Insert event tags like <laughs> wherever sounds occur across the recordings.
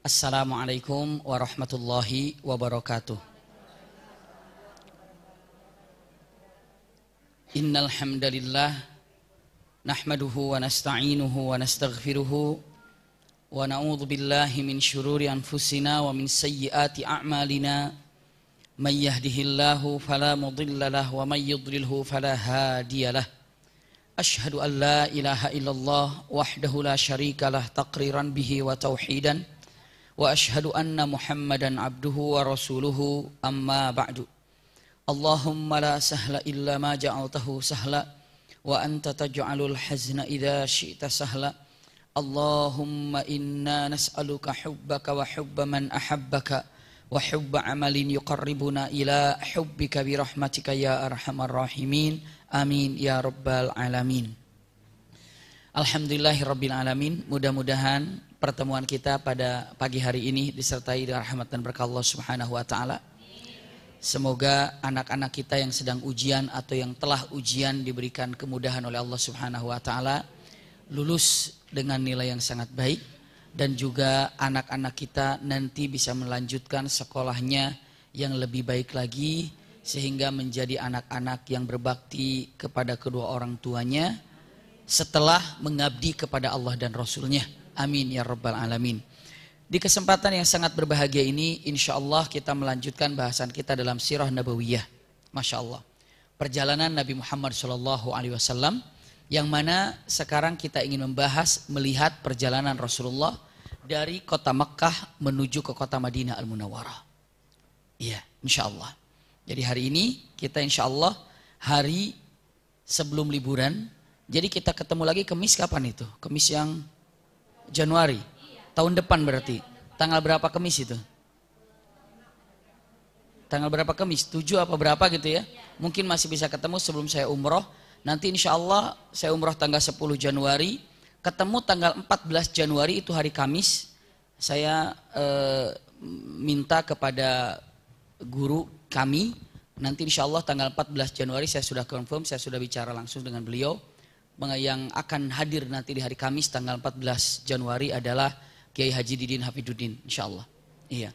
Assalamualaikum warahmatullahi wabarakatuh. Innal hamdalillah nahmaduhu wa nasta'inuhu wa nastaghfiruhu wa na'udzu billahi min shururi anfusina wa min sayyiati a'malina may yahdihillahu fala mudilla lahu wa may yudlilhu fala hadiyalah. أشهد أن لا إله إلا الله وحده لا شريك له تقريرا به وتوحيدا وأشهد أن محمدا عبده ورسوله أما بعد اللهم لا سهل إلا ما جعلته سهلا وأنت تجعل الحزن إذا شئت سهلا اللهم إنا نسألك حبك وحب من أحبك وحب عمل يقربنا إلى حبك برحمتك يا أرحم الراحمين Amin ya rabbal alamin. Alhamdulillahirabbil alamin. Mudah-mudahan pertemuan kita pada pagi hari ini disertai dengan rahmat dan berkah Allah Subhanahu wa taala. Semoga anak-anak kita yang sedang ujian atau yang telah ujian diberikan kemudahan oleh Allah Subhanahu wa taala lulus dengan nilai yang sangat baik dan juga anak-anak kita nanti bisa melanjutkan sekolahnya yang lebih baik lagi sehingga menjadi anak-anak yang berbakti kepada kedua orang tuanya setelah mengabdi kepada Allah dan Rasulnya. Amin ya rabbal alamin. Di kesempatan yang sangat berbahagia ini, insya Allah kita melanjutkan bahasan kita dalam sirah nabawiyah. Masya Allah. Perjalanan Nabi Muhammad Shallallahu Alaihi Wasallam yang mana sekarang kita ingin membahas melihat perjalanan Rasulullah dari kota Mekkah menuju ke kota Madinah Al Munawwarah. Iya, insya Allah. Jadi hari ini kita insya Allah hari sebelum liburan. Jadi kita ketemu lagi kemis kapan itu? Kemis yang Januari. Tahun depan berarti. Tanggal berapa kemis itu? Tanggal berapa kemis? Tujuh apa berapa gitu ya? Mungkin masih bisa ketemu sebelum saya umroh. Nanti insya Allah saya umroh tanggal 10 Januari. Ketemu tanggal 14 Januari itu hari Kamis. Saya eh, minta kepada guru kami Nanti insya Allah tanggal 14 Januari saya sudah confirm, saya sudah bicara langsung dengan beliau. Yang akan hadir nanti di hari Kamis tanggal 14 Januari adalah Kiai Haji Didin Hafidudin, insya Allah. Iya.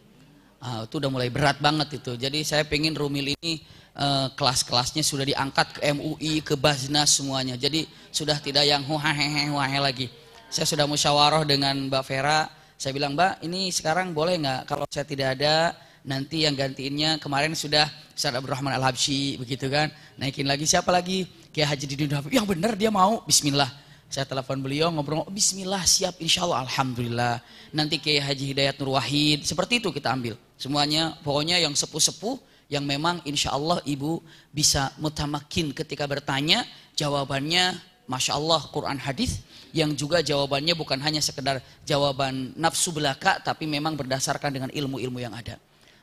Uh, itu udah mulai berat banget itu. Jadi saya pengen Rumil ini uh, kelas-kelasnya sudah diangkat ke MUI, ke Bazna semuanya. Jadi sudah tidak yang huhahehe huhahe lagi. Saya sudah musyawarah dengan Mbak Vera. Saya bilang, Mbak ini sekarang boleh nggak kalau saya tidak ada nanti yang gantiinnya kemarin sudah Ustaz Rahman Al-Habsyi begitu kan. Naikin lagi siapa lagi? Kiai Haji Didin Hafid. Yang benar dia mau. Bismillah. Saya telepon beliau ngobrol, oh, bismillah siap insya Allah Alhamdulillah. Nanti Kiai Haji Hidayat Nur Wahid. Seperti itu kita ambil. Semuanya pokoknya yang sepuh-sepuh yang memang insya Allah ibu bisa mutamakin ketika bertanya jawabannya Masya Allah Quran hadis yang juga jawabannya bukan hanya sekedar jawaban nafsu belaka tapi memang berdasarkan dengan ilmu-ilmu yang ada.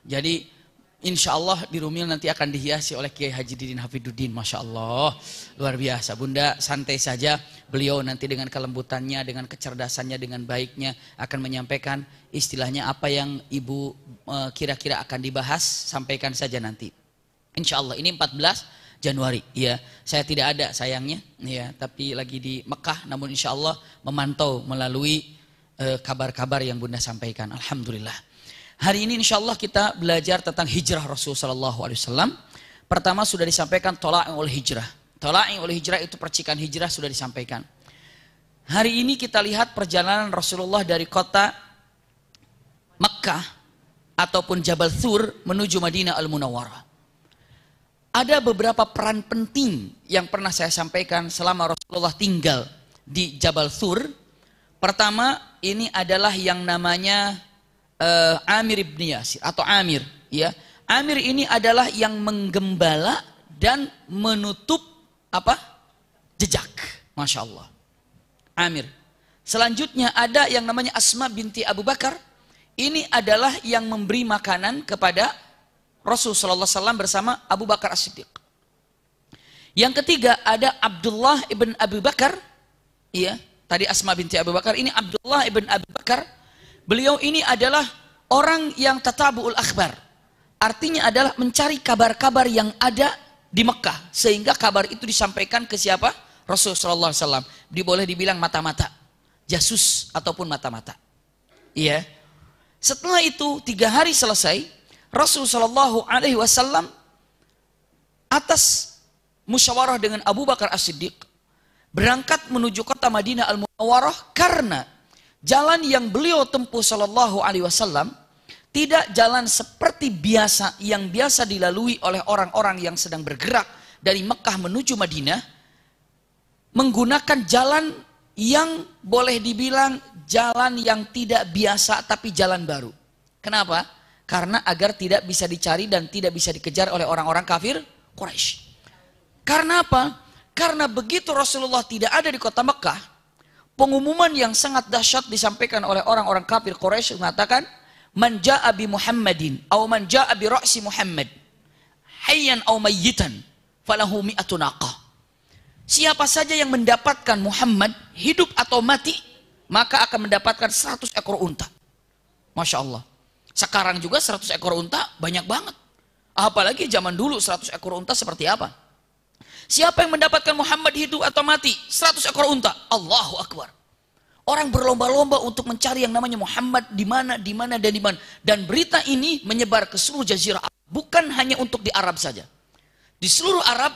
Jadi insya Allah di Rumil nanti akan dihiasi oleh Kiai Haji Didin Hafiduddin. Masya Allah. Luar biasa. Bunda santai saja. Beliau nanti dengan kelembutannya, dengan kecerdasannya, dengan baiknya akan menyampaikan istilahnya apa yang ibu e, kira-kira akan dibahas. Sampaikan saja nanti. Insya Allah ini 14 Januari. Ya, saya tidak ada sayangnya, ya, tapi lagi di Mekah. Namun insya Allah memantau melalui e, kabar-kabar e, yang bunda sampaikan. Alhamdulillah. Hari ini insya Allah kita belajar tentang hijrah Rasulullah Sallallahu Alaihi Wasallam. Pertama sudah disampaikan tolak oleh hijrah. Tolak oleh hijrah itu percikan hijrah sudah disampaikan. Hari ini kita lihat perjalanan Rasulullah dari kota Mekah ataupun Jabal Thur menuju Madinah Al-Munawwarah. Ada beberapa peran penting yang pernah saya sampaikan selama Rasulullah tinggal di Jabal Thur. Pertama, ini adalah yang namanya uh, Amir ibn Yasir atau Amir ya Amir ini adalah yang menggembala dan menutup apa jejak masya Allah Amir selanjutnya ada yang namanya Asma binti Abu Bakar ini adalah yang memberi makanan kepada Rasul Sallallahu Alaihi bersama Abu Bakar As Siddiq yang ketiga ada Abdullah ibn Abu Bakar iya tadi Asma binti Abu Bakar ini Abdullah ibn Abu Bakar Beliau ini adalah orang yang tatabu'ul akhbar. Artinya adalah mencari kabar-kabar yang ada di Mekah. Sehingga kabar itu disampaikan ke siapa? Rasulullah SAW. Diboleh dibilang mata-mata. Jasus ataupun mata-mata. Iya. Setelah itu tiga hari selesai. Rasulullah SAW atas musyawarah dengan Abu Bakar As-Siddiq berangkat menuju kota Madinah Al-Munawwarah karena jalan yang beliau tempuh Shallallahu Alaihi Wasallam tidak jalan seperti biasa yang biasa dilalui oleh orang-orang yang sedang bergerak dari Mekah menuju Madinah menggunakan jalan yang boleh dibilang jalan yang tidak biasa tapi jalan baru. Kenapa? Karena agar tidak bisa dicari dan tidak bisa dikejar oleh orang-orang kafir Quraisy. Karena apa? Karena begitu Rasulullah tidak ada di kota Mekah, pengumuman yang sangat dahsyat disampaikan oleh orang-orang kafir Quraisy mengatakan manja abi Muhammadin atau manja abi ra'si Muhammad hayyan aw mayyitan falahu mi'atu naqah siapa saja yang mendapatkan Muhammad hidup atau mati maka akan mendapatkan 100 ekor unta Masya Allah sekarang juga 100 ekor unta banyak banget apalagi zaman dulu 100 ekor unta seperti apa Siapa yang mendapatkan Muhammad hidup atau mati? 100 ekor unta. Allahu Akbar. Orang berlomba-lomba untuk mencari yang namanya Muhammad di mana, di mana, dan di mana. Dan berita ini menyebar ke seluruh jazirah Arab. Bukan hanya untuk di Arab saja. Di seluruh Arab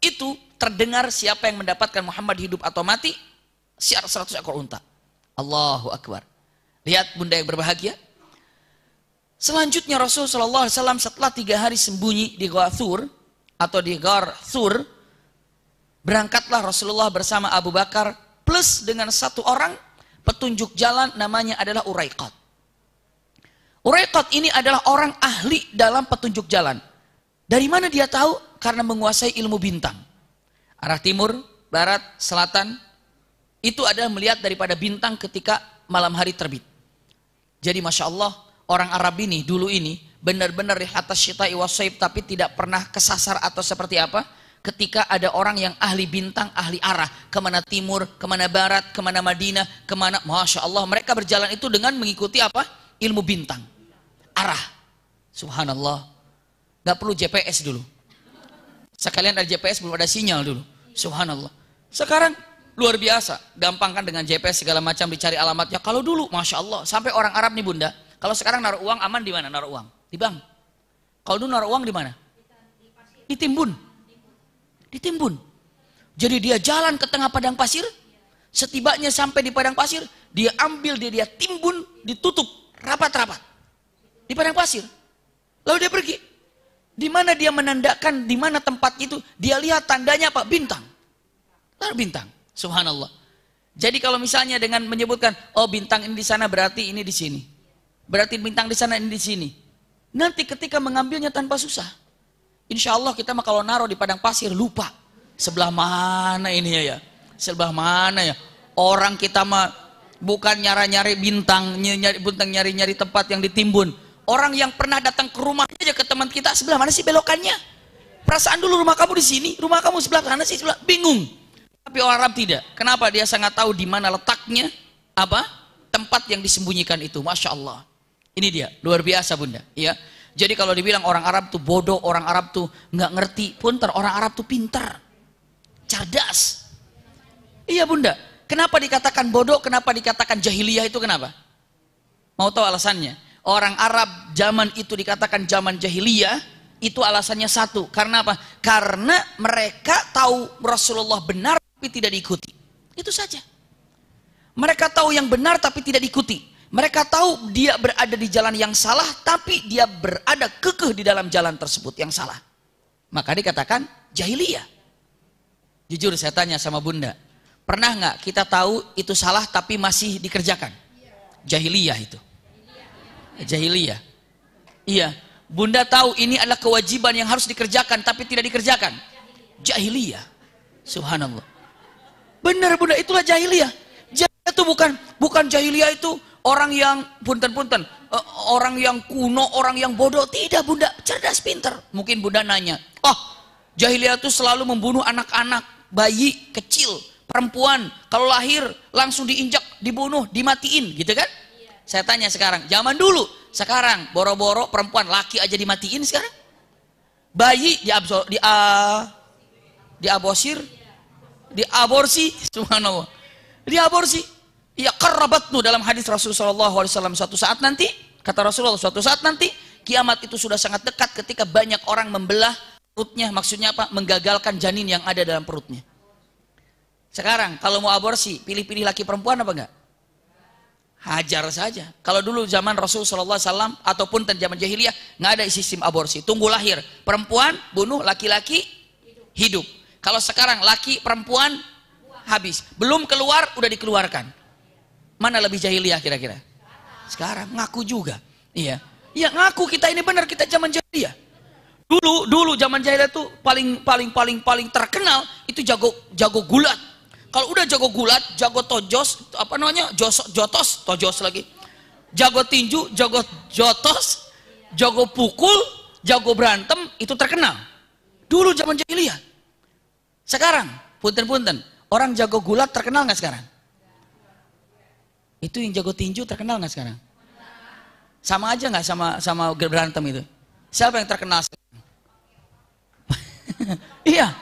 itu terdengar siapa yang mendapatkan Muhammad hidup atau mati, siar 100 ekor unta. Allahu Akbar. Lihat bunda yang berbahagia. Selanjutnya Rasulullah SAW setelah tiga hari sembunyi di Gua Thur, atau di Gar Thur, Berangkatlah Rasulullah bersama Abu Bakar plus dengan satu orang petunjuk jalan namanya adalah Uraiqat. Uraiqat ini adalah orang ahli dalam petunjuk jalan. Dari mana dia tahu? Karena menguasai ilmu bintang. Arah timur, barat, selatan itu adalah melihat daripada bintang ketika malam hari terbit. Jadi Masya Allah orang Arab ini dulu ini benar-benar di atas syita'i wasaib tapi tidak pernah kesasar atau seperti apa ketika ada orang yang ahli bintang, ahli arah, kemana timur, kemana barat, kemana Madinah, kemana, masya Allah, mereka berjalan itu dengan mengikuti apa? Ilmu bintang, arah. Subhanallah, nggak perlu GPS dulu. Sekalian ada GPS belum ada sinyal dulu. Subhanallah. Sekarang luar biasa, gampang kan dengan GPS segala macam dicari alamatnya. Kalau dulu, masya Allah, sampai orang Arab nih bunda, kalau sekarang naruh uang aman di mana naruh uang? Di bank. Kalau dulu naruh uang di mana? Di ditimbun. Jadi dia jalan ke tengah padang pasir, setibanya sampai di padang pasir, dia ambil dia dia timbun, ditutup rapat-rapat di padang pasir. Lalu dia pergi. Di mana dia menandakan di mana tempat itu, dia lihat tandanya apa? Bintang. Lalu bintang. Subhanallah. Jadi kalau misalnya dengan menyebutkan, oh bintang ini di sana berarti ini di sini. Berarti bintang di sana ini di sini. Nanti ketika mengambilnya tanpa susah, Insya Allah kita mah kalau naruh di padang pasir lupa. Sebelah mana ini ya ya? Sebelah mana ya? Orang kita mah bukan nyari nyari bintang, nyari bintang nyari-nyari tempat yang ditimbun. Orang yang pernah datang ke rumahnya aja ke teman kita sebelah mana sih belokannya? Perasaan dulu rumah kamu di sini, rumah kamu sebelah mana sih sebelah bingung. Tapi orang Arab tidak. Kenapa dia sangat tahu di mana letaknya? Apa? Tempat yang disembunyikan itu, masya Allah. Ini dia, luar biasa bunda. Ya, jadi kalau dibilang orang Arab tuh bodoh, orang Arab tuh nggak ngerti, punter, orang Arab tuh pinter, cerdas. Iya bunda, kenapa dikatakan bodoh, kenapa dikatakan jahiliyah itu kenapa? Mau tahu alasannya? Orang Arab zaman itu dikatakan zaman jahiliyah, itu alasannya satu. Karena apa? Karena mereka tahu Rasulullah benar tapi tidak diikuti. Itu saja. Mereka tahu yang benar tapi tidak diikuti. Mereka tahu dia berada di jalan yang salah, tapi dia berada kekeh di dalam jalan tersebut yang salah. Maka dikatakan jahiliyah. Jujur saya tanya sama bunda, pernah nggak kita tahu itu salah tapi masih dikerjakan? Jahiliyah itu. Jahiliyah. Iya, bunda tahu ini adalah kewajiban yang harus dikerjakan tapi tidak dikerjakan. Jahiliyah. Subhanallah. Benar bunda, itulah jahiliyah. Jahiliyah itu bukan bukan jahiliyah itu orang yang punten-punten, eh, orang yang kuno, orang yang bodoh. Tidak bunda, cerdas pinter. Mungkin bunda nanya, oh jahiliyah itu selalu membunuh anak-anak, bayi, kecil, perempuan. Kalau lahir langsung diinjak, dibunuh, dimatiin gitu kan? Iya. Saya tanya sekarang, zaman dulu, sekarang boro-boro perempuan laki aja dimatiin sekarang? Bayi di, ah, diabosir, iya. diaborsi, <laughs> subhanallah. Diaborsi, Ya kerabatnu dalam hadis Rasulullah SAW suatu saat nanti, kata Rasulullah suatu saat nanti, kiamat itu sudah sangat dekat ketika banyak orang membelah perutnya, maksudnya apa? Menggagalkan janin yang ada dalam perutnya. Sekarang kalau mau aborsi, pilih-pilih laki perempuan apa enggak? Hajar saja. Kalau dulu zaman Rasulullah Shallallahu Alaihi ataupun zaman jahiliyah nggak ada sistem aborsi. Tunggu lahir, perempuan bunuh, laki-laki hidup. Kalau sekarang laki perempuan habis, belum keluar udah dikeluarkan. Mana lebih jahiliyah kira-kira? Sekarang ngaku juga. Iya. Iya ngaku kita ini benar kita zaman jahiliyah. Dulu dulu zaman jahiliyah itu paling paling paling paling terkenal itu jago jago gulat. Kalau udah jago gulat, jago tojos, apa namanya? Jos, jotos, tojos lagi. Jago tinju, jago jotos, jago pukul, jago berantem itu terkenal. Dulu zaman jahiliyah. Sekarang, punten-punten, orang jago gulat terkenal nggak sekarang? Itu yang jago tinju terkenal nggak sekarang? Sama aja nggak sama sama berantem itu? Siapa yang terkenal? <laughs> iya,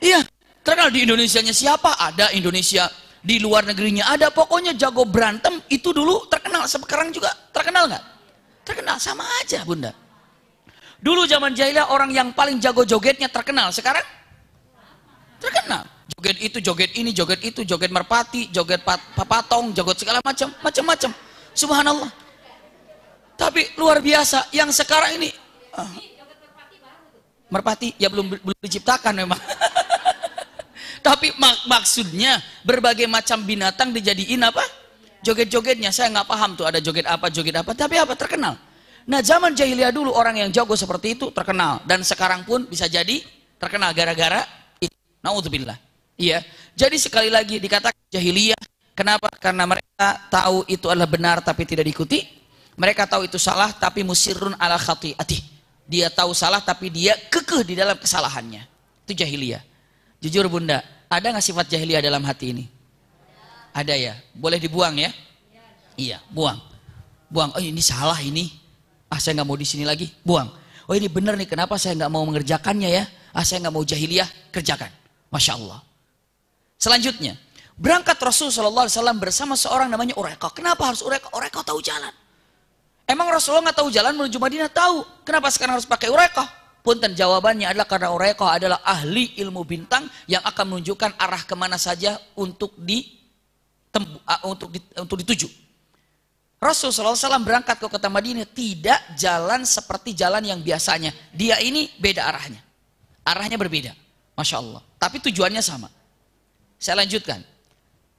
iya. Terkenal di Indonesia-nya siapa? Ada Indonesia di luar negerinya ada. Pokoknya jago berantem itu dulu terkenal. Sekarang juga terkenal nggak? Terkenal sama aja bunda. Dulu zaman jahiliyah orang yang paling jago jogetnya terkenal. Sekarang terkenal joget itu, joget ini, joget itu, joget merpati, joget papatong, joget segala macam, macam-macam. Subhanallah. Tapi luar biasa, yang sekarang ini ah. merpati ya belum belum diciptakan memang. <laughs> Tapi mak maksudnya berbagai macam binatang dijadiin apa? Joget-jogetnya saya nggak paham tuh ada joget apa, joget apa. Tapi apa terkenal. Nah zaman jahiliyah dulu orang yang jago seperti itu terkenal dan sekarang pun bisa jadi terkenal gara-gara itu. Nauzubillah. Iya. Jadi sekali lagi dikatakan jahiliyah. Kenapa? Karena mereka tahu itu adalah benar tapi tidak diikuti. Mereka tahu itu salah tapi musirun ala khati'ati. Dia tahu salah tapi dia kekeh di dalam kesalahannya. Itu jahiliyah. Jujur bunda, ada nggak sifat jahiliyah dalam hati ini? Ada ya. Boleh dibuang ya? Iya, buang. Buang. Oh ini salah ini. Ah saya nggak mau di sini lagi. Buang. Oh ini benar nih. Kenapa saya nggak mau mengerjakannya ya? Ah saya nggak mau jahiliyah. Kerjakan. Masya Allah. Selanjutnya, berangkat Rasul Shallallahu Alaihi Wasallam bersama seorang namanya Ureka. Kenapa harus Ureka? Ureka tahu jalan. Emang Rasulullah nggak tahu jalan menuju Madinah? Tahu. Kenapa sekarang harus pakai Ureka? Punten jawabannya adalah karena Ureka adalah ahli ilmu bintang yang akan menunjukkan arah kemana saja untuk di untuk untuk dituju. Rasul SAW berangkat ke kota Madinah tidak jalan seperti jalan yang biasanya. Dia ini beda arahnya. Arahnya berbeda. Masya Allah. Tapi tujuannya sama. Saya lanjutkan.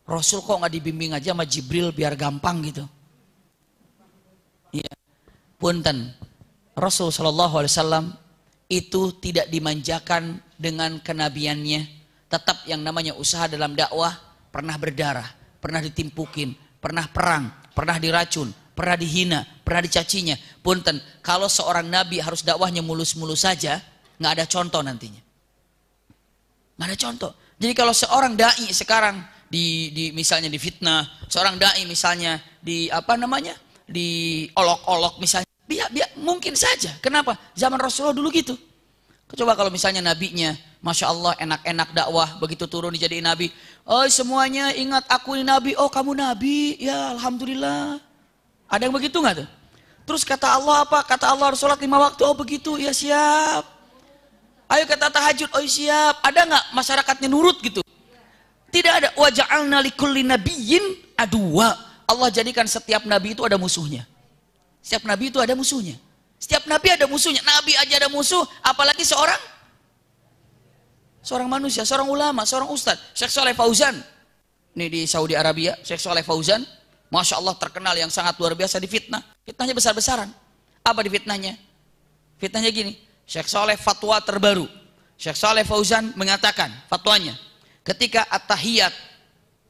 Rasul kok nggak dibimbing aja sama Jibril biar gampang gitu. Iya. Punten. Rasul Shallallahu Alaihi Wasallam itu tidak dimanjakan dengan kenabiannya. Tetap yang namanya usaha dalam dakwah pernah berdarah, pernah ditimpukin, pernah perang, pernah diracun, pernah dihina, pernah dicacinya. Punten, kalau seorang nabi harus dakwahnya mulus-mulus saja, nggak ada contoh nantinya. Nggak ada contoh. Jadi kalau seorang dai sekarang di, di misalnya di fitnah, seorang dai misalnya di apa namanya? diolok-olok misalnya. Biar, biar mungkin saja. Kenapa? Zaman Rasulullah dulu gitu. Coba kalau misalnya nabinya, Masya Allah enak-enak dakwah, begitu turun dijadiin nabi. Oh semuanya ingat aku ini nabi, oh kamu nabi, ya Alhamdulillah. Ada yang begitu nggak tuh? Terus kata Allah apa? Kata Allah harus sholat lima waktu, oh begitu, ya siap. Ayo kata tahajud, oh siap. Ada nggak masyarakatnya nurut gitu? Tidak ada. Waja'alna likulli nabiyyin aduwa. Allah jadikan setiap nabi itu ada musuhnya. Setiap nabi itu ada musuhnya. Setiap nabi ada musuhnya. Nabi aja ada musuh, apalagi seorang seorang manusia, seorang ulama, seorang ustadz. Syekh Saleh Fauzan. Ini di Saudi Arabia, Syekh Saleh Fauzan. Masya Allah terkenal yang sangat luar biasa di fitnah. Fitnahnya besar-besaran. Apa di fitnahnya? Fitnahnya gini, Syekh Saleh fatwa terbaru. Syekh Saleh Fauzan mengatakan fatwanya, ketika at-tahiyat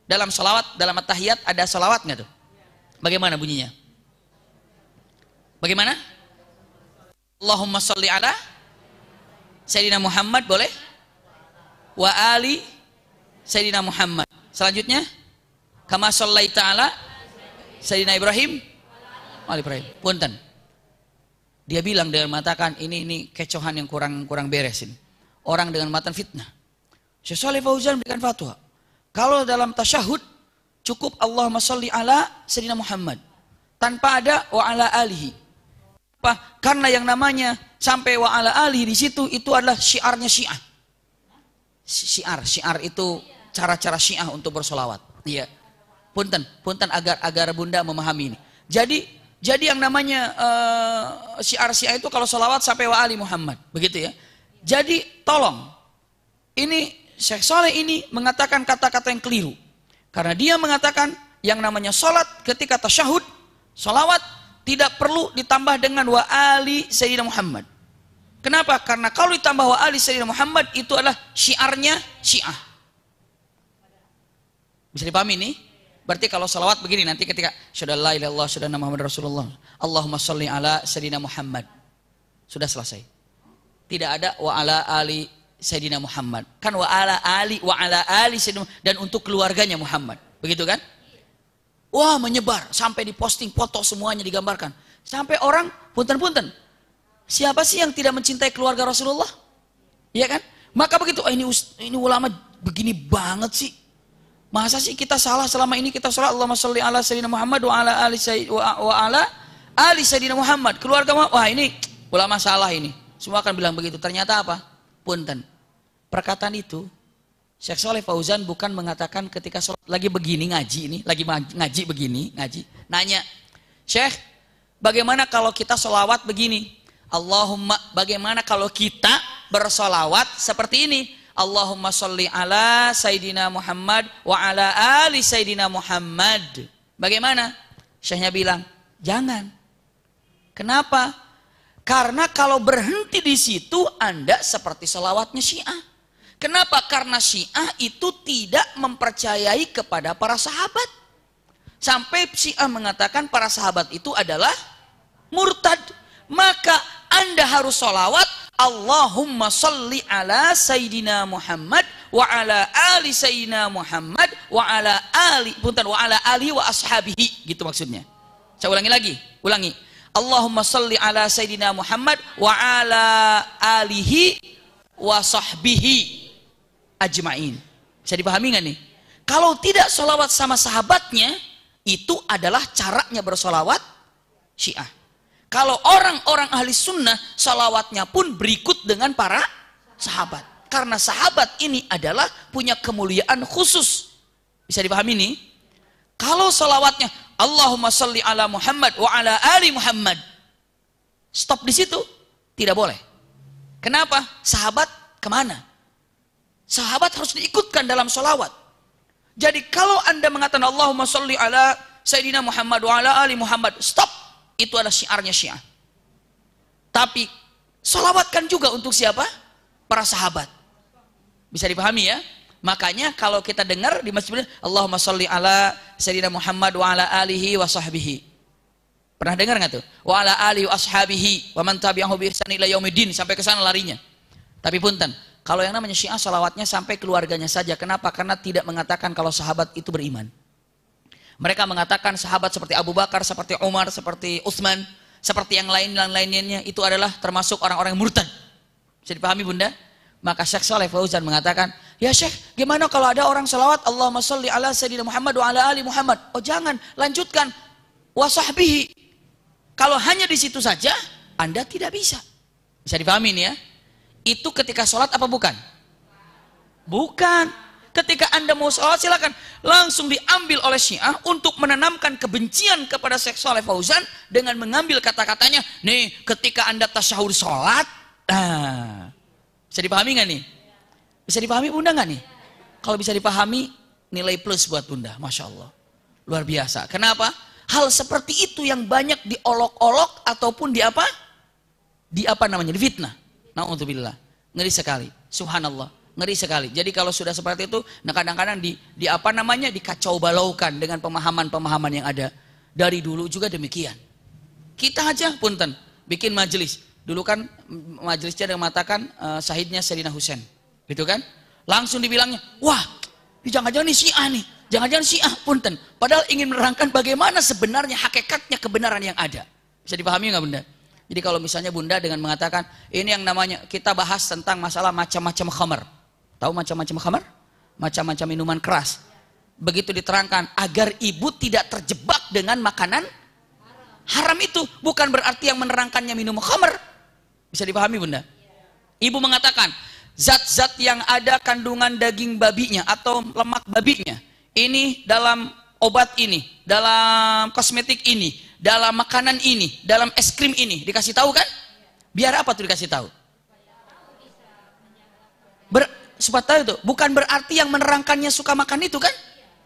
dalam salawat, dalam at-tahiyat ada salawat nggak tuh? Bagaimana bunyinya? Bagaimana? Allahumma salli ala Sayyidina Muhammad boleh? Wa ali Sayyidina Muhammad. Selanjutnya kama shallaita ala Sayyidina Ibrahim. Ali Ibrahim. Punten. Dia bilang dengan mengatakan ini ini kecohan yang kurang kurang beres ini. Orang dengan matan fitnah. Syekh Saleh Fauzan memberikan fatwa. Kalau dalam tasyahud cukup Allahumma shalli ala sayyidina Muhammad. Tanpa ada wa ala alihi. Apa? Karena yang namanya sampai wa ala alihi di situ itu adalah syiarnya syiah. Syiar, syiar itu cara-cara syiah untuk bersolawat. Iya. Punten, punten agar agar bunda memahami ini. Jadi jadi yang namanya uh, eh, syiar-syiar itu kalau sholawat sampai wa ali Muhammad, begitu ya. Jadi tolong, ini Syekh Soleh ini mengatakan kata-kata yang keliru. Karena dia mengatakan yang namanya sholat ketika tasyahud, sholawat tidak perlu ditambah dengan wa ali Sayyidina Muhammad. Kenapa? Karena kalau ditambah wa ali Sayyidina Muhammad itu adalah syiarnya syiah. Bisa dipahami nih? Berarti kalau salawat begini nanti ketika sudah la ilallah sudah nama Muhammad Rasulullah. Allahumma sholli ala sayyidina Muhammad. Sudah selesai. Tidak ada wa ala ali sayyidina Muhammad. Kan wa ala ali wa ala ali sayyidina Muhammad. dan untuk keluarganya Muhammad. Begitu kan? Wah, menyebar sampai diposting foto semuanya digambarkan. Sampai orang punten-punten. Siapa sih yang tidak mencintai keluarga Rasulullah? Iya kan? Maka begitu, oh ini ini ulama begini banget sih Masa sih kita salah selama ini kita salat Allah masya Allah sayyidina Muhammad wa ala ali sayyidina Muhammad. Keluarga wah ini ulama salah ini. Semua akan bilang begitu. Ternyata apa? Punten. Perkataan itu Syekh Saleh Fauzan bukan mengatakan ketika sholat lagi begini ngaji ini, lagi ngaji begini, ngaji. Nanya, Syekh, bagaimana kalau kita sholawat begini? Allahumma, bagaimana kalau kita bersolawat seperti ini? Allahumma sholli ala Sayyidina Muhammad wa ala ali Sayyidina Muhammad. Bagaimana? Syekhnya bilang, jangan. Kenapa? Karena kalau berhenti di situ Anda seperti selawatnya Syiah. Kenapa? Karena Syiah itu tidak mempercayai kepada para sahabat. Sampai Syiah mengatakan para sahabat itu adalah murtad. Maka Anda harus solawat Allahumma salli ala Sayyidina Muhammad wa ala ali Sayyidina Muhammad wa ala ali punten wa ala ali wa ashabihi gitu maksudnya. Saya ulangi lagi, ulangi. Allahumma salli ala Sayyidina Muhammad wa ala alihi wa sahbihi ajmain. Bisa dipahami nggak nih? Kalau tidak sholawat sama sahabatnya, itu adalah caranya bersolawat syiah. Kalau orang-orang ahli sunnah, salawatnya pun berikut dengan para sahabat. Karena sahabat ini adalah punya kemuliaan khusus. Bisa dipahami ini? Kalau salawatnya, Allahumma salli ala Muhammad wa ala ali Muhammad. Stop di situ. Tidak boleh. Kenapa? Sahabat kemana? Sahabat harus diikutkan dalam salawat Jadi kalau anda mengatakan Allahumma salli ala Sayyidina Muhammad wa ala ali Muhammad. Stop itu adalah syiarnya syiah. Tapi solawatkan juga untuk siapa? Para sahabat. Bisa dipahami ya? Makanya kalau kita dengar di masjid Allahumma sholli ala Sayyidina Muhammad wa ala alihi wa sahbihi. Pernah dengar nggak tuh? Wa ala alihi wa sahbihi wa man tabi'ahu bi ihsan ila yaumiddin sampai ke sana larinya. Tapi punten, kalau yang namanya Syiah salawatnya sampai keluarganya saja. Kenapa? Karena tidak mengatakan kalau sahabat itu beriman. Mereka mengatakan sahabat seperti Abu Bakar, seperti Umar, seperti Utsman, seperti yang lain dan lainnya itu adalah termasuk orang-orang yang murtad. Bisa dipahami Bunda? Maka Syekh Saleh Fauzan mengatakan, "Ya Syekh, gimana kalau ada orang salawat Allahumma sholli ala sayyidina Muhammad wa ala ali Muhammad?" Oh, jangan, lanjutkan wa sahbihi. Kalau hanya di situ saja, Anda tidak bisa. Bisa dipahami nih ya? Itu ketika sholat apa bukan? Bukan. Ketika Anda mau sholat silakan langsung diambil oleh Syiah untuk menanamkan kebencian kepada seksual Fauzan dengan mengambil kata-katanya, "Nih, ketika Anda tasyahur sholat, nah, bisa dipahami nggak nih? Bisa dipahami Bunda nggak nih? Kalau bisa dipahami, nilai plus buat Bunda, Masya Allah. Luar biasa. Kenapa? Hal seperti itu yang banyak diolok-olok ataupun di apa? Di apa namanya? Di fitnah. Na'udzubillah. Ngeri sekali. Subhanallah. Ngeri sekali. Jadi kalau sudah seperti itu, nah kadang-kadang di, di apa namanya dikacau balaukan dengan pemahaman-pemahaman yang ada. Dari dulu juga demikian. Kita aja punten bikin majelis. Dulu kan majelisnya ada yang mengatakan uh, eh, sahidnya Serina Husain. Gitu kan? Langsung dibilangnya, wah jangan-jangan ini syiah nih. Jangan-jangan syiah punten. Padahal ingin menerangkan bagaimana sebenarnya hakikatnya kebenaran yang ada. Bisa dipahami nggak bunda? Jadi kalau misalnya bunda dengan mengatakan, ini yang namanya, kita bahas tentang masalah macam-macam khamar. Tahu macam-macam khamar? Macam-macam minuman keras. Begitu diterangkan, agar ibu tidak terjebak dengan makanan haram itu. Bukan berarti yang menerangkannya minum khamar. Bisa dipahami bunda? Ibu mengatakan, zat-zat yang ada kandungan daging babinya atau lemak babinya. Ini dalam obat ini, dalam kosmetik ini, dalam makanan ini, dalam es krim ini. Dikasih tahu kan? Biar apa tuh dikasih tahu? Ber tahu itu bukan berarti yang menerangkannya suka makan itu kan?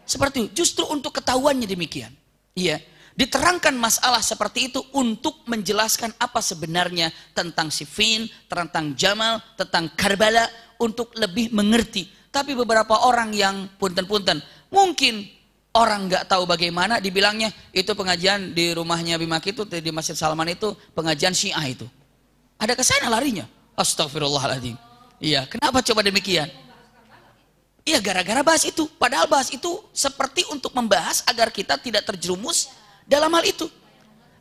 Seperti itu. Justru untuk ketahuannya demikian. Iya. Diterangkan masalah seperti itu untuk menjelaskan apa sebenarnya tentang Sifin, tentang Jamal, tentang Karbala untuk lebih mengerti. Tapi beberapa orang yang punten-punten mungkin orang nggak tahu bagaimana dibilangnya itu pengajian di rumahnya Bimaki itu di Masjid Salman itu pengajian Syiah itu. Ada kesana larinya. Astagfirullahaladzim. Iya, kenapa coba demikian? Iya, gara-gara bahas itu. Padahal bahas itu seperti untuk membahas agar kita tidak terjerumus dalam hal itu.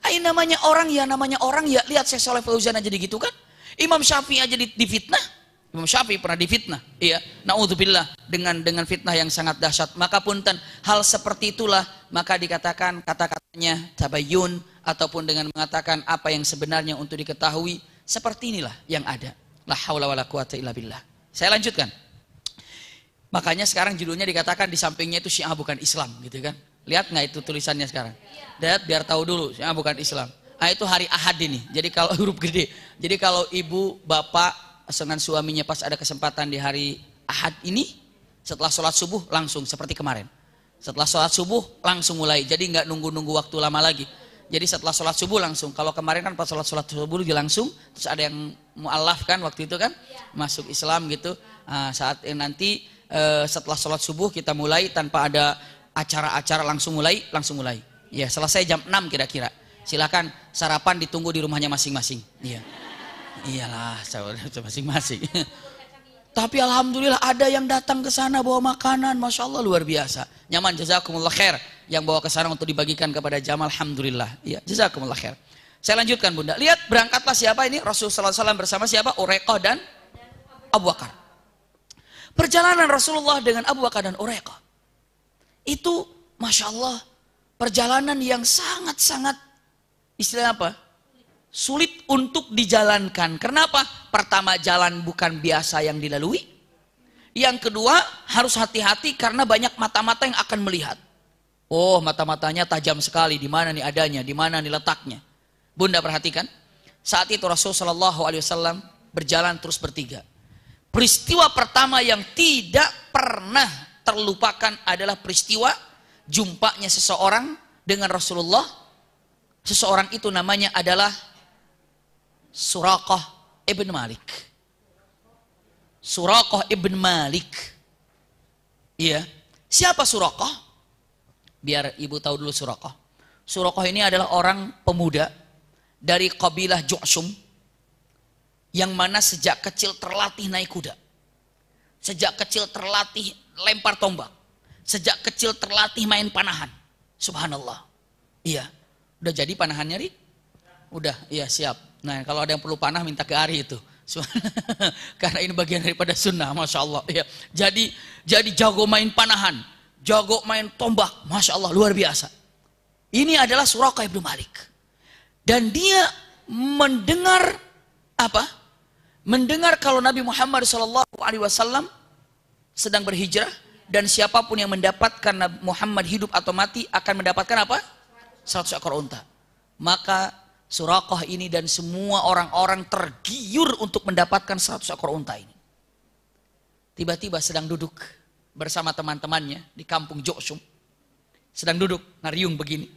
Ayo namanya orang ya, namanya orang ya. Lihat saya Soleh Fauzan aja gitu kan. Imam Syafi'i aja difitnah. Imam Syafi'i pernah difitnah. Iya, naudzubillah dengan dengan fitnah yang sangat dahsyat. Maka punten hal seperti itulah maka dikatakan kata-katanya tabayyun ataupun dengan mengatakan apa yang sebenarnya untuk diketahui seperti inilah yang ada. La haula wala quwata illa billah. Saya lanjutkan. Makanya sekarang judulnya dikatakan di sampingnya itu Syiah bukan Islam gitu kan. Lihat nggak itu tulisannya sekarang? Lihat biar tahu dulu Syiah bukan Islam. Nah itu hari Ahad ini. Jadi kalau <laughs> huruf gede. Jadi kalau ibu, bapak, dengan suaminya pas ada kesempatan di hari Ahad ini setelah sholat subuh langsung seperti kemarin. Setelah sholat subuh langsung mulai. Jadi nggak nunggu-nunggu waktu lama lagi. Jadi setelah sholat subuh langsung. Kalau kemarin kan pas sholat sholat subuh juga langsung. Terus ada yang mualaf kan waktu itu kan iya. masuk Islam gitu. Nah, saat eh, nanti eh, setelah sholat subuh kita mulai tanpa ada acara-acara langsung mulai langsung mulai. Ya selesai jam 6 kira-kira. Silakan sarapan ditunggu di rumahnya masing-masing. Iya. Iyalah, <laughs> masing-masing. <laughs> Tapi alhamdulillah ada yang datang ke sana bawa makanan, masya Allah luar biasa. Nyaman jazakumullah khair yang bawa ke sana untuk dibagikan kepada Jamal, alhamdulillah. Ya, jazakumullah khair. Saya lanjutkan Bunda. Lihat berangkatlah siapa ini Rasulullah SAW bersama siapa? Ureqah dan Abu Bakar. Perjalanan Rasulullah dengan Abu Bakar dan Ureqah itu masya Allah perjalanan yang sangat-sangat istilah apa? sulit untuk dijalankan. Kenapa? Pertama, jalan bukan biasa yang dilalui. Yang kedua, harus hati-hati karena banyak mata-mata yang akan melihat. Oh, mata-matanya tajam sekali. Di mana nih adanya? Di mana nih letaknya? Bunda perhatikan. Saat itu Rasulullah Shallallahu Alaihi Wasallam berjalan terus bertiga. Peristiwa pertama yang tidak pernah terlupakan adalah peristiwa jumpanya seseorang dengan Rasulullah. Seseorang itu namanya adalah Surakoh ibn Malik. Surakoh ibn Malik. Iya. Siapa Surakoh? Biar ibu tahu dulu Surakoh. Surakoh ini adalah orang pemuda dari kabilah Joksum yang mana sejak kecil terlatih naik kuda. Sejak kecil terlatih lempar tombak. Sejak kecil terlatih main panahan. Subhanallah. Iya. Udah jadi panahannya, Ri? Udah, iya siap. Nah kalau ada yang perlu panah minta ke Ari itu. <laughs> Karena ini bagian daripada sunnah, masya Allah. Ya. Jadi jadi jago main panahan, jago main tombak, masya Allah luar biasa. Ini adalah surah ibnu Malik. Dan dia mendengar apa? Mendengar kalau Nabi Muhammad Shallallahu Alaihi Wasallam sedang berhijrah dan siapapun yang mendapatkan Muhammad hidup atau mati akan mendapatkan apa? Satu ekor unta. Maka Surakoh ini dan semua orang-orang tergiur untuk mendapatkan 100 ekor unta ini. Tiba-tiba sedang duduk bersama teman-temannya di kampung Joksum. Sedang duduk, ngariung begini.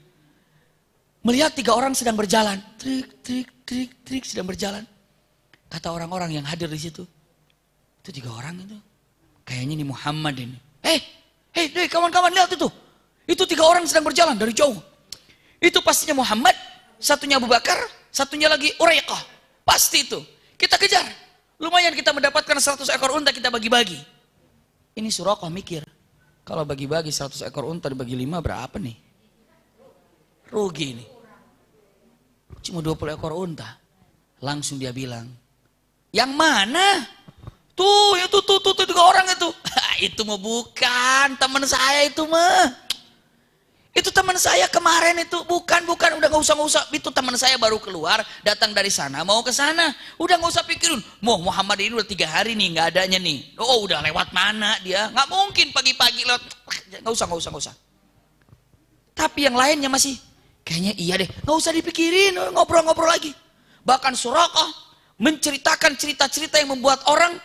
Melihat tiga orang sedang berjalan. Trik, trik, trik, trik sedang berjalan. Kata orang-orang yang hadir di situ. Itu tiga orang itu. Kayaknya ini Muhammad ini. Eh, hey, eh, eh, hey, kawan-kawan lihat itu. Itu tiga orang sedang berjalan dari jauh. Itu pastinya Muhammad Satunya Abu Bakar, satunya lagi Uraiqah. Pasti itu. Kita kejar. Lumayan kita mendapatkan 100 ekor unta kita bagi-bagi. Ini Suraqah mikir. Kalau bagi-bagi 100 ekor unta dibagi 5 berapa nih? Rugi ini. Cuma 20 ekor unta. Langsung dia bilang, yang mana? Tuh, itu tuh, tuh, tuh, tuh orang itu. <laughs> itu mah bukan teman saya itu mah. Itu teman saya kemarin itu bukan bukan udah nggak usah nggak usah itu teman saya baru keluar datang dari sana mau ke sana udah nggak usah pikirin mau Muhammad ini udah tiga hari nih nggak adanya nih oh udah lewat mana dia nggak mungkin pagi-pagi lewat nggak usah nggak usah nggak usah tapi yang lainnya masih kayaknya iya deh nggak usah dipikirin ngobrol-ngobrol lagi bahkan surah menceritakan cerita-cerita yang membuat orang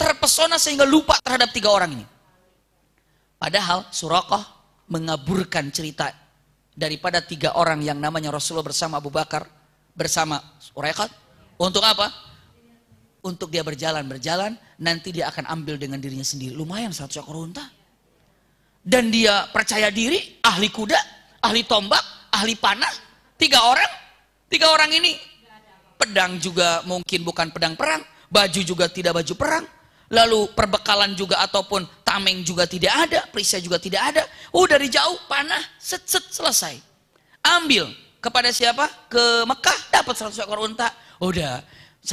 terpesona sehingga lupa terhadap tiga orang ini padahal Surakoh mengaburkan cerita daripada tiga orang yang namanya Rasulullah bersama Abu Bakar, bersama Urekat. Untuk apa? Untuk dia berjalan-berjalan, nanti dia akan ambil dengan dirinya sendiri. Lumayan satu ekor unta. Dan dia percaya diri, ahli kuda, ahli tombak, ahli panah. Tiga orang, tiga orang ini pedang juga mungkin bukan pedang perang, baju juga tidak baju perang, lalu perbekalan juga ataupun tameng juga tidak ada, perisai juga tidak ada. Oh dari jauh panah, set set selesai. Ambil kepada siapa? Ke Mekah dapat 100 ekor unta. Oh, udah,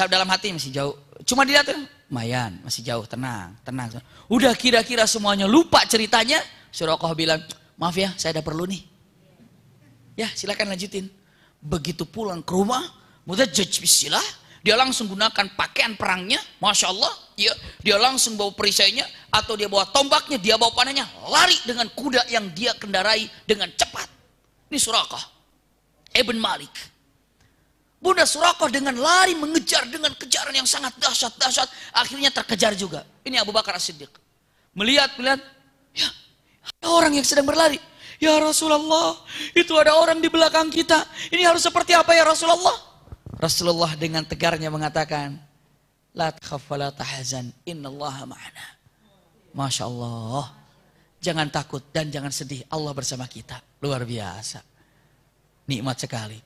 dalam hati masih jauh. Cuma dilihat lumayan, masih jauh, tenang, tenang. Udah kira-kira semuanya lupa ceritanya. Surokoh bilang, maaf ya, saya ada perlu nih. Ya, silakan lanjutin. Begitu pulang ke rumah, mudah judge bismillah, dia langsung gunakan pakaian perangnya, masya Allah, ya, dia langsung bawa perisainya, atau dia bawa tombaknya, dia bawa panahnya, lari dengan kuda yang dia kendarai dengan cepat. Ini Surakah, Ibn Malik. Bunda Surakah dengan lari mengejar dengan kejaran yang sangat dahsyat-dahsyat, akhirnya terkejar juga. Ini Abu Bakar As-Siddiq. Melihat-melihat, ya, ada orang yang sedang berlari. Ya Rasulullah, itu ada orang di belakang kita. Ini harus seperti apa ya Rasulullah? Rasulullah dengan tegarnya mengatakan, La takhaf wa la tahzan, innallaha ma'ana. Masya Allah. Jangan takut dan jangan sedih, Allah bersama kita. Luar biasa. Nikmat sekali.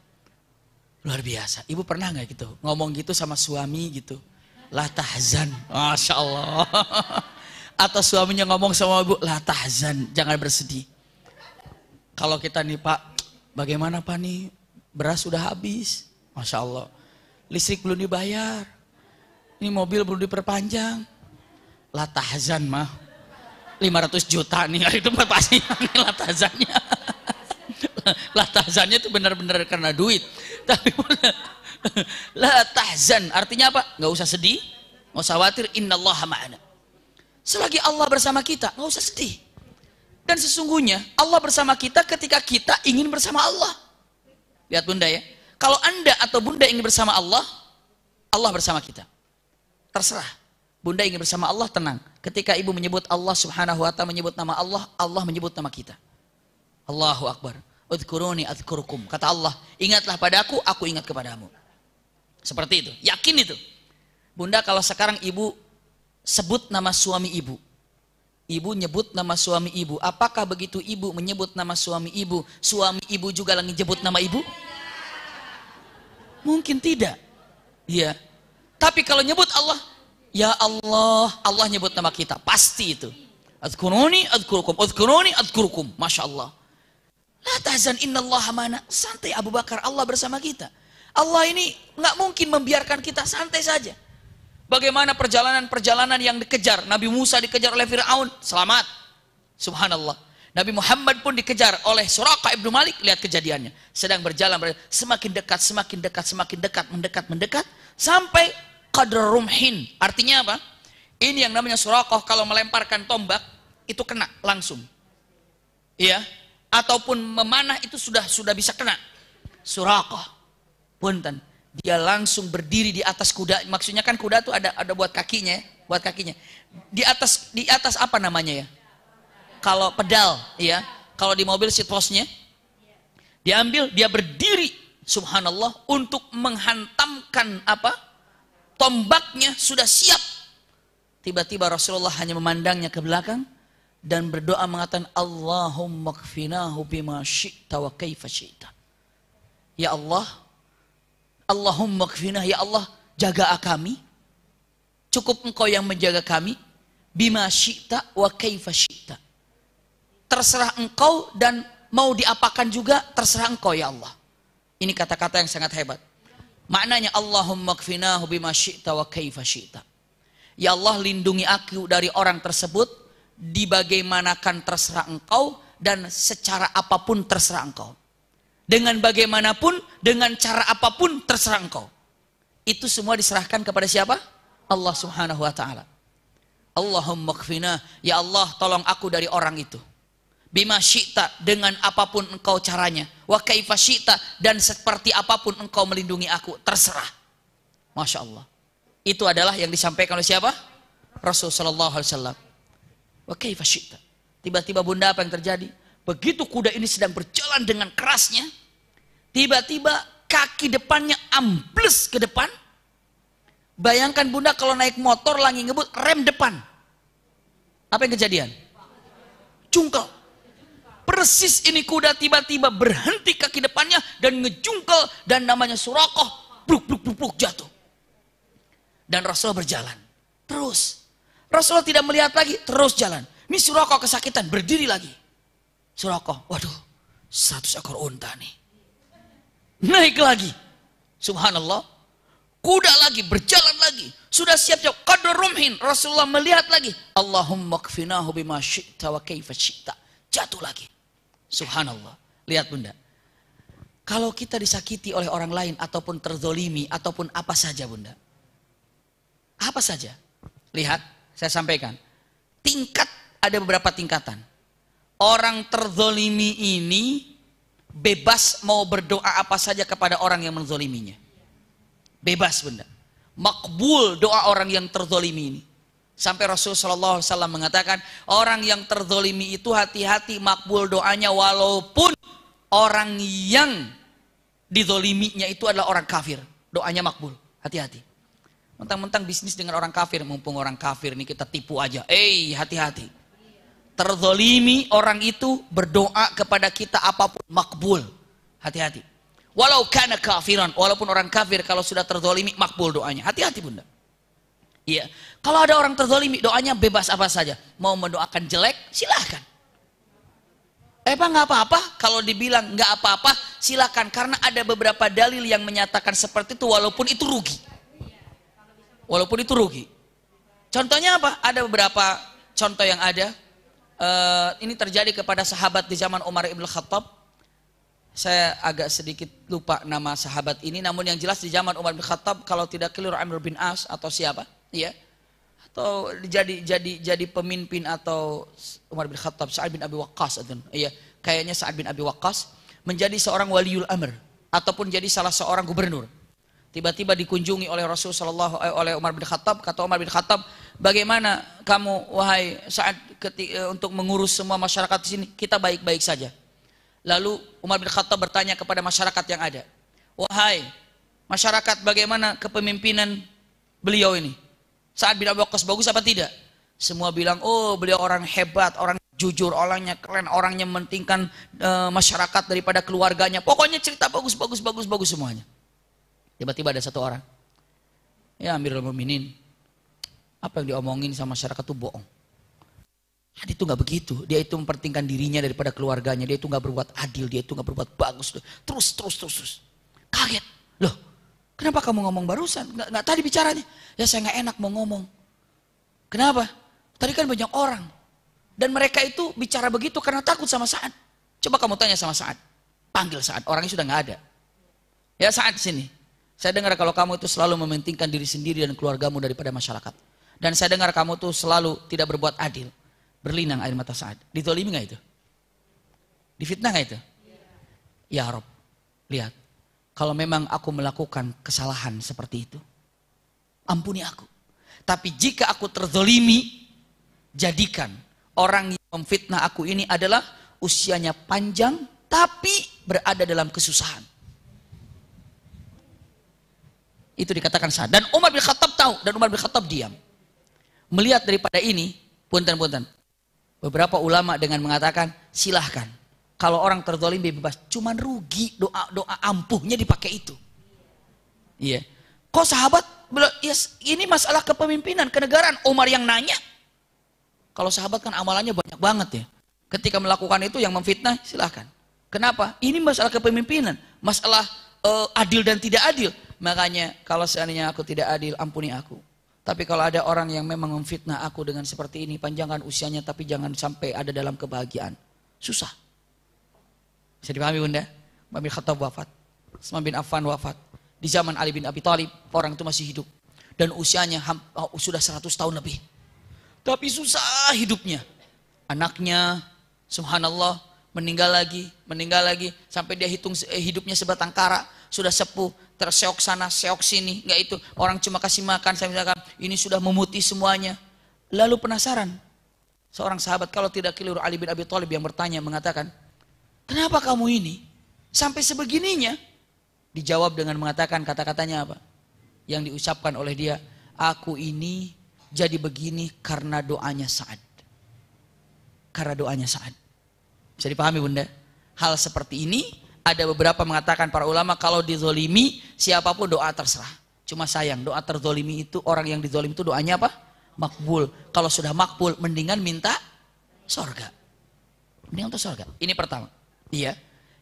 Luar biasa. Ibu pernah nggak gitu? Ngomong gitu sama suami gitu. La tahzan. Masya Allah. <laughs> Atau suaminya ngomong sama ibu, La tahzan, jangan bersedih. Kalau kita nih pak, bagaimana pak nih? Beras sudah habis Masya Allah. Listrik belum dibayar. Ini mobil belum diperpanjang. Latahzan mah. 500 juta nih. <laughs> Itu pasti latahzannya. <laughs> Latahzannya <laughs> itu benar-benar karena duit. Tapi lah tahzan artinya apa? Gak usah sedih, Gak usah khawatir. Innallaha ma'ana. Selagi Allah bersama kita, gak usah sedih. Dan sesungguhnya Allah bersama kita ketika kita ingin bersama Allah. Lihat bunda ya. Kalau Anda atau Bunda ingin bersama Allah, Allah bersama kita. Terserah. Bunda ingin bersama Allah, tenang. Ketika ibu menyebut Allah subhanahu wa ta'ala menyebut nama Allah, Allah menyebut nama kita. Allahu Akbar. Udhkuruni adhkurukum. Kata Allah, ingatlah padaku, aku ingat kepadamu. Seperti itu. Yakin itu. Bunda kalau sekarang ibu sebut nama suami ibu. Ibu nyebut nama suami ibu. Apakah begitu ibu menyebut nama suami ibu, suami ibu juga lagi nyebut nama ibu? Mungkin tidak. Iya. Tapi kalau nyebut Allah, ya Allah, Allah nyebut nama kita, pasti itu. Adkuruni, adkurukum, adkuruni, adkurukum. Masya Allah. La tahzan Allah mana. Santai Abu Bakar, Allah bersama kita. Allah ini nggak mungkin membiarkan kita santai saja. Bagaimana perjalanan-perjalanan yang dikejar. Nabi Musa dikejar oleh Fir'aun, selamat. Subhanallah. Nabi Muhammad pun dikejar oleh Suraka ibnu Malik. Lihat kejadiannya. Sedang berjalan, berjalan, semakin dekat, semakin dekat, semakin dekat, mendekat, mendekat. Sampai qadr rumhin. Artinya apa? Ini yang namanya Surakoh kalau melemparkan tombak, itu kena langsung. Iya. Ataupun memanah itu sudah sudah bisa kena. Surakoh. Punten. Dia langsung berdiri di atas kuda. Maksudnya kan kuda tuh ada ada buat kakinya ya. Buat kakinya. Di atas di atas apa namanya ya? kalau pedal ya kalau di mobil seat postnya diambil dia berdiri subhanallah untuk menghantamkan apa tombaknya sudah siap tiba-tiba Rasulullah hanya memandangnya ke belakang dan berdoa mengatakan Allahumma kfinahu bima syi'ta wa kaifa syi'ta ya Allah Allahumma kfinah ya Allah jaga kami cukup engkau yang menjaga kami bima syi'ta wa kaifa syi'ta terserah engkau dan mau diapakan juga terserah engkau ya Allah. Ini kata-kata yang sangat hebat. Maknanya Allahumma kfinahu bima syi'ta wa kaifa Ya Allah lindungi aku dari orang tersebut Bagaimanakan terserah engkau dan secara apapun terserah engkau. Dengan bagaimanapun, dengan cara apapun terserah engkau. Itu semua diserahkan kepada siapa? Allah subhanahu wa ta'ala. Allahumma kfinah, ya Allah tolong aku dari orang itu. Bima syita dengan apapun engkau caranya. Wa kaifa syita dan seperti apapun engkau melindungi aku. Terserah. Masya Allah. Itu adalah yang disampaikan oleh siapa? Rasul Sallallahu Alaihi Wasallam. Wa kaifa syita. Tiba-tiba bunda apa yang terjadi? Begitu kuda ini sedang berjalan dengan kerasnya. Tiba-tiba kaki depannya ambles ke depan. Bayangkan bunda kalau naik motor lagi ngebut rem depan. Apa yang kejadian? Cungkel persis ini kuda tiba-tiba berhenti kaki depannya dan ngejungkel dan namanya Surakoh bluk bluk bluk bluk jatuh. Dan Rasulullah berjalan terus. Rasulullah tidak melihat lagi terus jalan. Ini Surakoh kesakitan berdiri lagi. Surakoh, waduh, satu ekor unta nih. Naik lagi. Subhanallah. Kuda lagi, berjalan lagi. Sudah siap-siap. kado rumhin. Rasulullah melihat lagi. Allahumma kfinahu bima syi'ta wa kaifa syi'ta. Jatuh lagi. Subhanallah. Lihat bunda. Kalau kita disakiti oleh orang lain ataupun terzolimi ataupun apa saja bunda. Apa saja. Lihat, saya sampaikan. Tingkat, ada beberapa tingkatan. Orang terzolimi ini bebas mau berdoa apa saja kepada orang yang menzoliminya. Bebas bunda, Makbul doa orang yang terzolimi ini. Sampai Rasul Shallallahu Alaihi Wasallam mengatakan, orang yang terzolimi itu hati-hati makbul doanya walaupun orang yang didoliminya itu adalah orang kafir. Doanya makbul, hati-hati. Mentang-mentang bisnis dengan orang kafir, mumpung orang kafir ini kita tipu aja. Eh, hati-hati. terzolimi orang itu berdoa kepada kita apapun makbul. Hati-hati. Walau karena kafiran, walaupun orang kafir kalau sudah terzolimi makbul doanya. Hati-hati bunda. Iya. Kalau ada orang terzolimi, doanya bebas apa saja. Mau mendoakan jelek, silahkan. Eh pak nggak apa-apa. Kalau dibilang nggak apa-apa, silahkan. Karena ada beberapa dalil yang menyatakan seperti itu, walaupun itu rugi. Walaupun itu rugi. Contohnya apa? Ada beberapa contoh yang ada. Uh, ini terjadi kepada sahabat di zaman Umar ibn Khattab saya agak sedikit lupa nama sahabat ini, namun yang jelas di zaman Umar Ibn Khattab, kalau tidak keliru Amr bin As atau siapa, ya atau jadi jadi jadi pemimpin atau Umar bin Khattab, Sa'ad bin Abi Waqqas atun. Iya, kayaknya Sa'ad bin Abi Waqqas menjadi seorang waliul amr ataupun jadi salah seorang gubernur. Tiba-tiba dikunjungi oleh Rasul sallallahu eh, oleh Umar bin Khattab, kata Umar bin Khattab, "Bagaimana kamu wahai Sa'ad eh, untuk mengurus semua masyarakat di sini? Kita baik-baik saja." Lalu Umar bin Khattab bertanya kepada masyarakat yang ada, "Wahai masyarakat, bagaimana kepemimpinan beliau ini?" Saat bin Abu Waqqas bagus apa tidak? Semua bilang, oh beliau orang hebat, orang jujur, orangnya keren, orangnya mementingkan e, masyarakat daripada keluarganya. Pokoknya cerita bagus, bagus, bagus, bagus semuanya. Tiba-tiba ada satu orang. Ya Amirul Muminin. Apa yang diomongin sama masyarakat itu bohong. Dia itu nggak begitu. Dia itu mempertingkan dirinya daripada keluarganya. Dia itu nggak berbuat adil. Dia itu nggak berbuat bagus. Terus, terus, terus, terus. Kaget. Loh, Kenapa kamu ngomong barusan? Nggak, nggak tadi bicaranya. Ya saya nggak enak mau ngomong. Kenapa? Tadi kan banyak orang. Dan mereka itu bicara begitu karena takut sama saat. Coba kamu tanya sama saat. Panggil saat. Orangnya sudah nggak ada. Ya saat sini. Saya dengar kalau kamu itu selalu mementingkan diri sendiri dan keluargamu daripada masyarakat. Dan saya dengar kamu tuh selalu tidak berbuat adil. Berlinang air mata saat. Ditolimi nggak itu? Difitnah nggak itu? Ya Rob, lihat kalau memang aku melakukan kesalahan seperti itu. Ampuni aku. Tapi jika aku terzolimi, jadikan orang yang memfitnah aku ini adalah usianya panjang, tapi berada dalam kesusahan. Itu dikatakan sah. Dan Umar bin Khattab tahu, dan Umar bin Khattab diam. Melihat daripada ini, punten-punten. Beberapa ulama dengan mengatakan, silahkan. Kalau orang terzolimi bebas, cuman rugi doa-doa ampuhnya dipakai itu. Iya. Kok sahabat, yes, ya, ini masalah kepemimpinan, kenegaraan. Umar yang nanya, kalau sahabat kan amalannya banyak banget ya. Ketika melakukan itu yang memfitnah, silahkan. Kenapa? Ini masalah kepemimpinan, masalah uh, adil dan tidak adil. Makanya kalau seandainya aku tidak adil, ampuni aku. Tapi kalau ada orang yang memang memfitnah aku dengan seperti ini, panjangkan usianya tapi jangan sampai ada dalam kebahagiaan. Susah. Bisa dipahami bunda? Umar bin Khattab wafat. Usman bin Affan wafat. Di zaman Ali bin Abi Thalib orang itu masih hidup. Dan usianya oh, sudah 100 tahun lebih. Tapi susah hidupnya. Anaknya, subhanallah, meninggal lagi, meninggal lagi. Sampai dia hitung eh, hidupnya sebatang kara. Sudah sepuh, terseok sana, seok sini. Enggak itu. Orang cuma kasih makan. Saya misalkan, ini sudah memutih semuanya. Lalu penasaran. Seorang sahabat kalau tidak keliru Ali bin Abi Thalib yang bertanya mengatakan, Kenapa kamu ini? Sampai sebegininya? Dijawab dengan mengatakan kata-katanya apa? Yang diucapkan oleh dia, aku ini jadi begini karena doanya saat. Karena doanya saat. Bisa dipahami bunda? Hal seperti ini, ada beberapa mengatakan para ulama kalau dizolimi, siapapun doa terserah. Cuma sayang, doa terzolimi itu, orang yang dizolimi itu doanya apa? Makbul. Kalau sudah makbul, mendingan minta sorga. Mendingan untuk sorga. Ini pertama. Iya.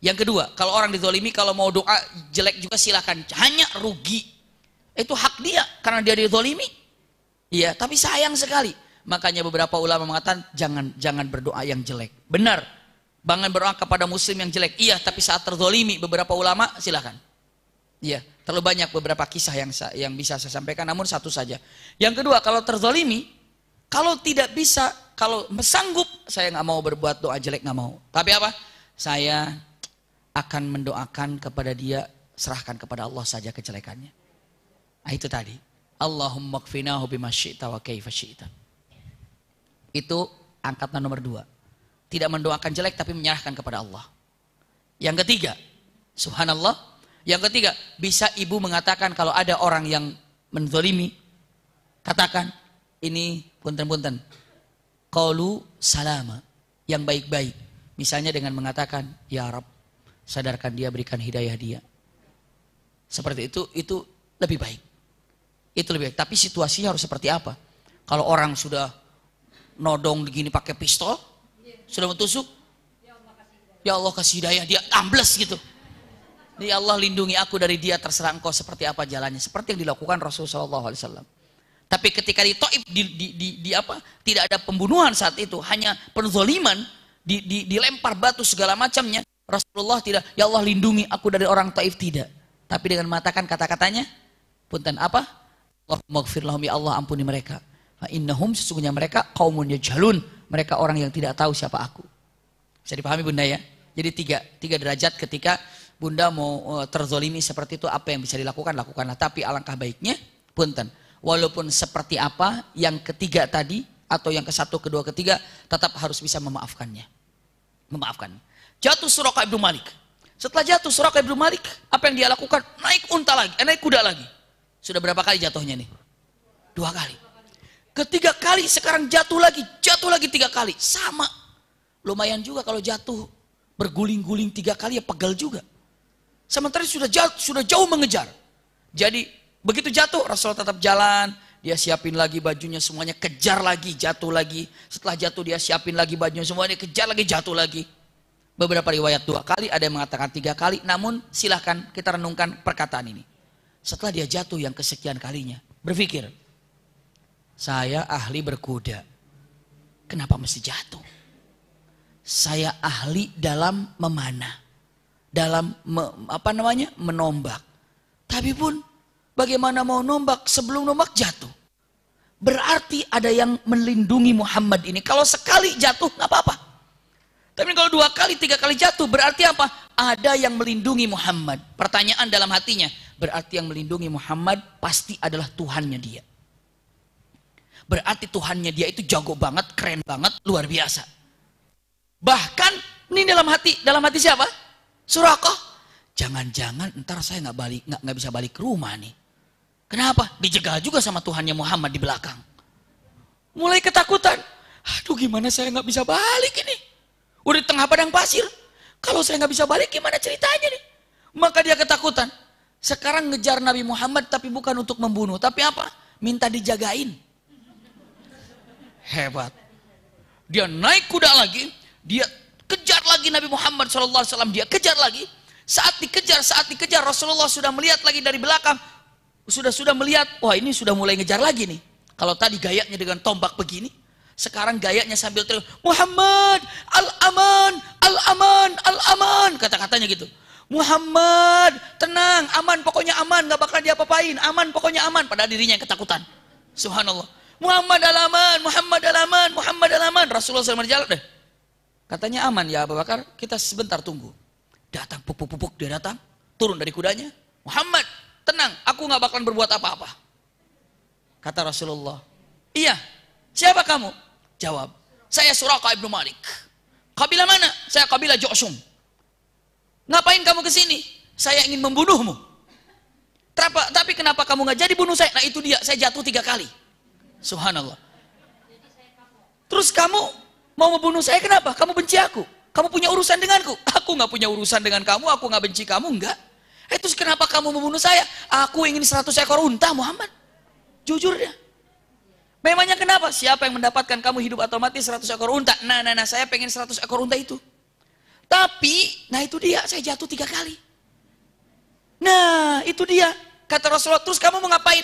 Yang kedua, kalau orang dizolimi, kalau mau doa jelek juga silahkan. Hanya rugi. Itu hak dia, karena dia dizolimi. Iya, tapi sayang sekali. Makanya beberapa ulama mengatakan, jangan jangan berdoa yang jelek. Benar, Bangan berdoa kepada muslim yang jelek. Iya, tapi saat terzolimi beberapa ulama silahkan. Iya, terlalu banyak beberapa kisah yang yang bisa saya sampaikan, namun satu saja. Yang kedua, kalau terzolimi, kalau tidak bisa, kalau sanggup, saya nggak mau berbuat doa jelek nggak mau. Tapi apa? saya akan mendoakan kepada dia, serahkan kepada Allah saja kejelekannya. Nah, itu tadi. Allahumma kfinahu bima syi'ta wa kaifa syi'ta. Itu angkatan nomor dua. Tidak mendoakan jelek tapi menyerahkan kepada Allah. Yang ketiga, subhanallah. Yang ketiga, bisa ibu mengatakan kalau ada orang yang menzolimi, katakan ini punten-punten. Kalu salama, yang baik-baik Misalnya dengan mengatakan, Ya Arab, sadarkan dia, berikan hidayah dia. Seperti itu, itu lebih baik. Itu lebih baik. Tapi situasi harus seperti apa? Kalau orang sudah nodong begini pakai pistol, sudah menusuk Ya Allah kasih hidayah, dia ambles gitu. Ya Allah lindungi aku dari dia terserang engkau seperti apa jalannya. Seperti yang dilakukan Rasulullah SAW. Tapi ketika di di, di, di, di apa? Tidak ada pembunuhan saat itu, hanya penzoliman di, di, dilempar batu segala macamnya. Rasulullah tidak, ya Allah lindungi aku dari orang Taif tidak. Tapi dengan mengatakan kata-katanya, punten apa? Allah gfir ya Allah ampuni mereka. Fa innahum sesungguhnya mereka kaumun yajhalun. Mereka orang yang tidak tahu siapa aku. Bisa dipahami bunda ya? Jadi tiga, tiga derajat ketika bunda mau eh, terzolimi seperti itu apa yang bisa dilakukan lakukanlah. Tapi alangkah baiknya punten. Walaupun seperti apa yang ketiga tadi atau yang ke satu, kedua, ketiga tetap harus bisa memaafkannya memaafkan. Jatuh Suraka Ibnu Malik. Setelah jatuh Suraka Ibnu Malik, apa yang dia lakukan? Naik unta lagi, eh, naik kuda lagi. Sudah berapa kali jatuhnya nih? Dua kali. Ketiga kali, sekarang jatuh lagi, jatuh lagi tiga kali. Sama. Lumayan juga kalau jatuh berguling-guling tiga kali ya pegal juga. Sementara sudah jauh, sudah jauh mengejar. Jadi begitu jatuh Rasul tetap jalan, dia siapin lagi bajunya semuanya, kejar lagi, jatuh lagi. Setelah jatuh dia siapin lagi bajunya semuanya, kejar lagi, jatuh lagi. Beberapa riwayat dua kali, ada yang mengatakan tiga kali. Namun silahkan kita renungkan perkataan ini. Setelah dia jatuh yang kesekian kalinya, berpikir, saya ahli berkuda. Kenapa mesti jatuh? Saya ahli dalam memanah, dalam me, apa namanya menombak. Tapi pun Bagaimana mau nombak sebelum nombak jatuh? Berarti ada yang melindungi Muhammad ini. Kalau sekali jatuh nggak apa-apa. Tapi kalau dua kali, tiga kali jatuh berarti apa? Ada yang melindungi Muhammad. Pertanyaan dalam hatinya. Berarti yang melindungi Muhammad pasti adalah Tuhannya dia. Berarti Tuhannya dia itu jago banget, keren banget, luar biasa. Bahkan ini dalam hati, dalam hati siapa? Surakoh. Jangan-jangan ntar saya nggak balik, nggak bisa balik ke rumah nih. Kenapa? Dijegah juga sama Tuhannya Muhammad di belakang. Mulai ketakutan. Aduh gimana saya nggak bisa balik ini. Udah di tengah padang pasir. Kalau saya nggak bisa balik gimana ceritanya nih? Maka dia ketakutan. Sekarang ngejar Nabi Muhammad tapi bukan untuk membunuh. Tapi apa? Minta dijagain. Hebat. Dia naik kuda lagi. Dia kejar lagi Nabi Muhammad SAW. Dia kejar lagi. Saat dikejar, saat dikejar Rasulullah sudah melihat lagi dari belakang sudah-sudah melihat, wah ini sudah mulai ngejar lagi nih. Kalau tadi gayanya dengan tombak begini, sekarang gayanya sambil teriak, Muhammad, al-aman, al-aman, al-aman, kata-katanya gitu. Muhammad, tenang, aman, pokoknya aman, gak bakal diapa-apain, aman, pokoknya aman. Pada dirinya yang ketakutan. Subhanallah. Muhammad Al Aman, Muhammad Al Aman, Muhammad Al Aman, Rasulullah SAW berjalan deh. Katanya aman ya Abu Bakar, kita sebentar tunggu. Datang, pupuk-pupuk, dia datang, turun dari kudanya. Muhammad, tenang, aku nggak bakalan berbuat apa-apa. Kata Rasulullah, iya, siapa kamu? Jawab, saya Suraka ibnu Malik. Kabilah mana? Saya kabilah Joksum. Ngapain kamu ke sini? Saya ingin membunuhmu. Tapi, tapi kenapa kamu nggak jadi bunuh saya? Nah itu dia, saya jatuh tiga kali. Subhanallah. Terus kamu mau membunuh saya kenapa? Kamu benci aku. Kamu punya urusan denganku. Aku nggak punya urusan dengan kamu, aku nggak benci kamu, enggak. Eh terus kenapa kamu membunuh saya? Aku ingin 100 ekor unta Muhammad. Jujur ya. Memangnya kenapa? Siapa yang mendapatkan kamu hidup atau mati 100 ekor unta? Nah, nah, nah, saya pengen 100 ekor unta itu. Tapi, nah itu dia, saya jatuh tiga kali. Nah, itu dia. Kata Rasulullah, terus kamu mau ngapain?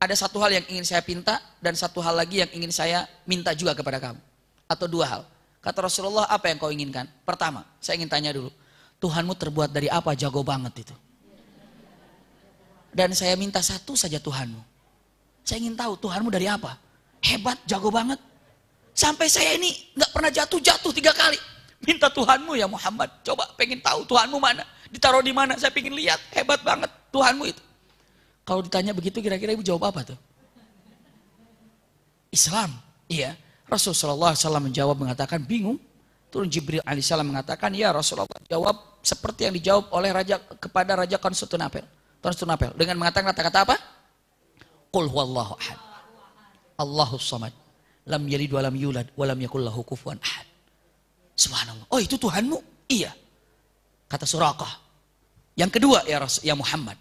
Ada satu hal yang ingin saya pinta, dan satu hal lagi yang ingin saya minta juga kepada kamu. Atau dua hal. Kata Rasulullah, apa yang kau inginkan? Pertama, saya ingin tanya dulu. Tuhanmu terbuat dari apa? Jago banget itu. Dan saya minta satu saja Tuhanmu. Saya ingin tahu Tuhanmu dari apa? Hebat, jago banget. Sampai saya ini nggak pernah jatuh-jatuh tiga kali. Minta Tuhanmu ya Muhammad. Coba pengen tahu Tuhanmu mana. Ditaruh di mana. Saya pengen lihat. Hebat banget Tuhanmu itu. Kalau ditanya begitu kira-kira ibu jawab apa tuh? Islam. Iya. Rasulullah SAW menjawab mengatakan bingung. Turun Jibril alaihissalam mengatakan, ya Rasulullah jawab seperti yang dijawab oleh raja kepada raja Konstantinopel. Konstantinopel dengan mengatakan kata-kata apa? kul huwallahu ahad. Allahu samad. Lam yalid wa lam yulad wa lam yakul lahu kufuwan ahad. Subhanallah. Oh, itu Tuhanmu? Iya. Kata Suraqah Yang kedua ya Rasul ya Muhammad.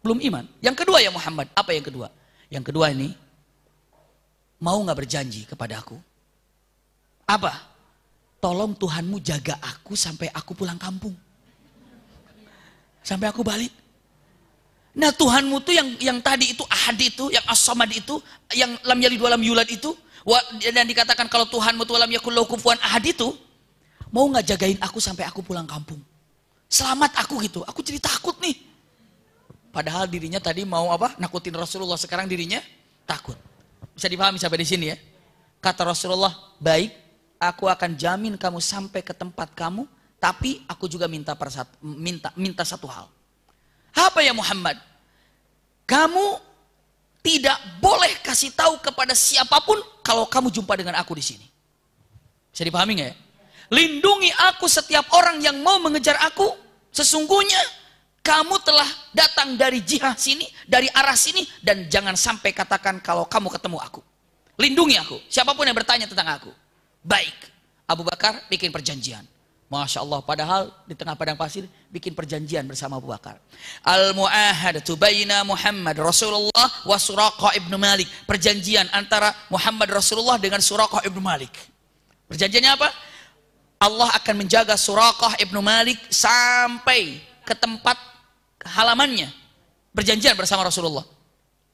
Belum iman. Yang kedua ya Muhammad. Apa yang kedua? Yang kedua ini mau nggak berjanji kepada aku? Apa? tolong Tuhanmu jaga aku sampai aku pulang kampung. Sampai aku balik. Nah Tuhanmu tuh yang yang tadi itu ahad itu, yang asomad itu, yang lam yali dua lam yulad itu, dan dikatakan kalau Tuhanmu tuh lam yakul kufuan ahad itu, mau nggak jagain aku sampai aku pulang kampung? Selamat aku gitu, aku jadi takut nih. Padahal dirinya tadi mau apa? Nakutin Rasulullah sekarang dirinya takut. Bisa dipahami sampai di sini ya? Kata Rasulullah, baik aku akan jamin kamu sampai ke tempat kamu, tapi aku juga minta persat, minta minta satu hal. Apa ya Muhammad? Kamu tidak boleh kasih tahu kepada siapapun kalau kamu jumpa dengan aku di sini. Bisa dipahami nggak ya? Lindungi aku setiap orang yang mau mengejar aku. Sesungguhnya kamu telah datang dari jihad sini, dari arah sini, dan jangan sampai katakan kalau kamu ketemu aku. Lindungi aku, siapapun yang bertanya tentang aku baik. Abu Bakar bikin perjanjian. Masya Allah, padahal di tengah padang pasir bikin perjanjian bersama Abu Bakar. Al-mu'ahadatu baina Muhammad Rasulullah wa Suraqa ibnu Malik. Perjanjian antara Muhammad Rasulullah dengan Suraqa ibnu Malik. Perjanjiannya apa? Allah akan menjaga Suraqah ibnu Malik sampai ke tempat halamannya. Perjanjian bersama Rasulullah.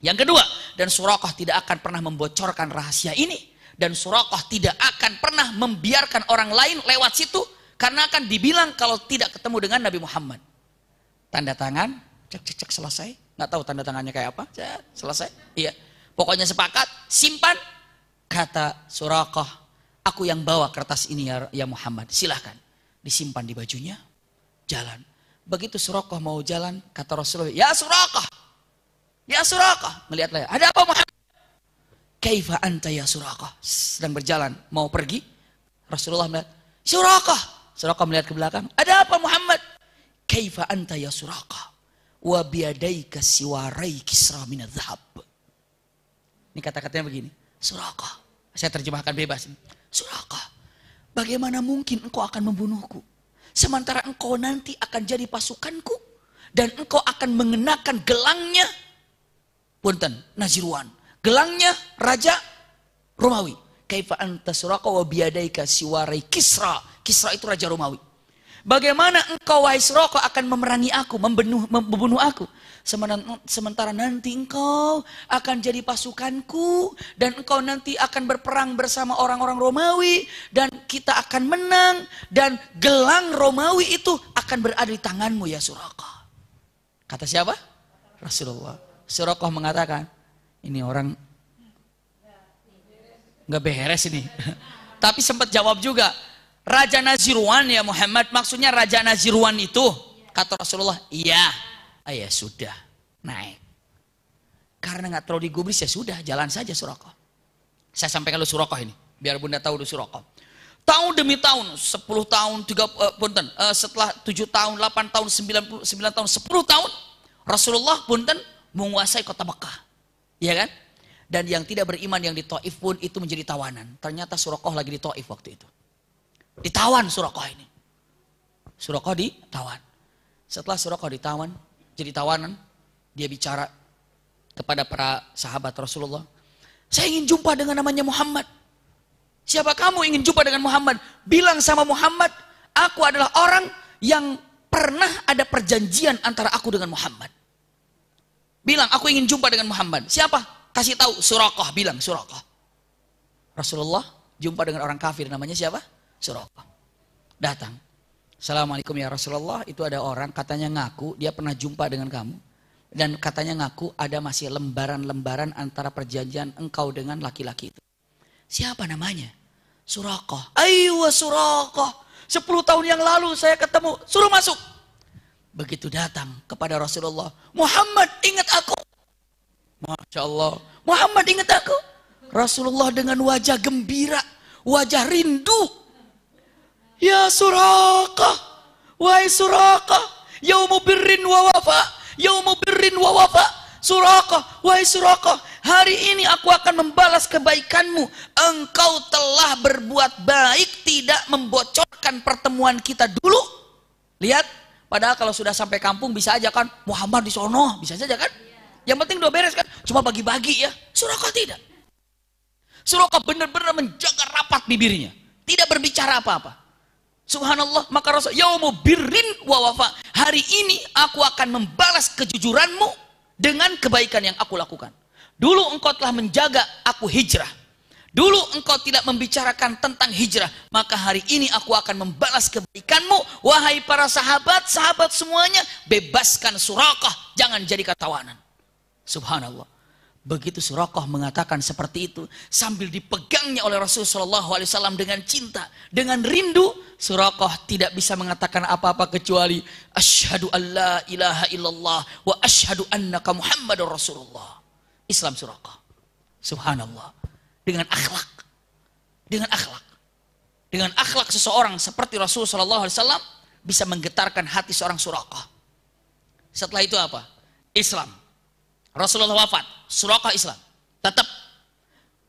Yang kedua, dan Suraqah tidak akan pernah membocorkan rahasia ini dan Surakah tidak akan pernah membiarkan orang lain lewat situ karena akan dibilang kalau tidak ketemu dengan Nabi Muhammad. Tanda tangan, cek cek cek selesai. Nggak tahu tanda tangannya kayak apa, cek, selesai. Iya, pokoknya sepakat, simpan. Kata Surakah, aku yang bawa kertas ini ya, ya Muhammad, silahkan. Disimpan di bajunya, jalan. Begitu Surakah mau jalan, kata Rasulullah, ya Surakah, ya Surakah. ya. ada apa Muhammad? Kaifa anta ya Surakah? Sedang berjalan, mau pergi. Rasulullah melihat, Surakah. Surakah melihat ke belakang. Ada apa Muhammad? Kaifa anta ya Surakah? Wa biadaika siwarai kisra minat zahab. Ini kata-katanya begini. Surakah. Saya terjemahkan bebas. Surakah. Bagaimana mungkin engkau akan membunuhku? Sementara engkau nanti akan jadi pasukanku. Dan engkau akan mengenakan gelangnya. Punten, Nazirwan. Gelangnya raja Romawi. Kaifa anta suraka wa biadaika siwarai Kisra. Kisra itu raja Romawi. Bagaimana engkau wahai Suraka akan memerangi aku, membunuh, membunuh aku? Sementara nanti engkau akan jadi pasukanku dan engkau nanti akan berperang bersama orang-orang Romawi dan kita akan menang dan gelang Romawi itu akan berada di tanganmu ya Suraka. Kata siapa? Rasulullah. Suraka mengatakan, ini orang nggak beres ini. <laughs> Tapi sempat jawab juga, Raja Naziruan ya Muhammad, maksudnya Raja Naziruan itu, kata Rasulullah, iya, ayah ya sudah, naik. Karena nggak terlalu digubris ya sudah, jalan saja Surakoh. Saya sampaikan lu Surakoh ini, biar bunda tahu lu Surakoh. Tahun demi tahun, 10 tahun, 3, uh, eh, punten, uh, setelah 7 tahun, 8 tahun, 9, 9 tahun, 10 tahun, Rasulullah punten menguasai kota Mekah. Iya kan? Dan yang tidak beriman yang di Taif pun itu menjadi tawanan. Ternyata Surakoh lagi di Taif waktu itu. Ditawan Surakoh ini. Surakoh ditawan. Setelah Surakoh ditawan, jadi tawanan, dia bicara kepada para sahabat Rasulullah. Saya ingin jumpa dengan namanya Muhammad. Siapa kamu ingin jumpa dengan Muhammad? Bilang sama Muhammad, aku adalah orang yang pernah ada perjanjian antara aku dengan Muhammad bilang aku ingin jumpa dengan Muhammad. Siapa? Kasih tahu Surakah bilang Surakah. Rasulullah jumpa dengan orang kafir namanya siapa? Surakah. Datang. Assalamualaikum ya Rasulullah. Itu ada orang katanya ngaku dia pernah jumpa dengan kamu. Dan katanya ngaku ada masih lembaran-lembaran antara perjanjian engkau dengan laki-laki itu. Siapa namanya? Surakah. Ayo Surakah. Sepuluh tahun yang lalu saya ketemu. Suruh masuk. Begitu datang kepada Rasulullah, Muhammad ingat aku. Masya Allah, Muhammad ingat aku. Rasulullah dengan wajah gembira, wajah rindu. Ya suraka wahai suraka yaumu birrin wa wafa, yaumu birrin wa wafa. Surakah, wahai suraka hari ini aku akan membalas kebaikanmu. Engkau telah berbuat baik, tidak membocorkan pertemuan kita dulu. Lihat, Padahal kalau sudah sampai kampung bisa aja kan Muhammad di sono, bisa saja kan? Yang penting udah beres kan, cuma bagi-bagi ya. Suraka tidak. Suraka benar-benar menjaga rapat bibirnya. Tidak berbicara apa-apa. Subhanallah, maka Rasul, yaumu birrin wa wafa. Hari ini aku akan membalas kejujuranmu dengan kebaikan yang aku lakukan. Dulu engkau telah menjaga aku hijrah. Dulu engkau tidak membicarakan tentang hijrah, maka hari ini aku akan membalas kebaikanmu. Wahai para sahabat, sahabat semuanya, bebaskan Surakah, jangan jadi ketawanan. Subhanallah. Begitu Surakah mengatakan seperti itu, sambil dipegangnya oleh Rasulullah SAW dengan cinta, dengan rindu, Surakah tidak bisa mengatakan apa-apa kecuali Ashadu an la ilaha illallah wa ashadu annaka Muhammadur Rasulullah. Islam Surakah. Subhanallah dengan akhlak. Dengan akhlak. Dengan akhlak seseorang seperti Rasulullah SAW bisa menggetarkan hati seorang surakah. Setelah itu apa? Islam. Rasulullah wafat, surakah Islam. Tetap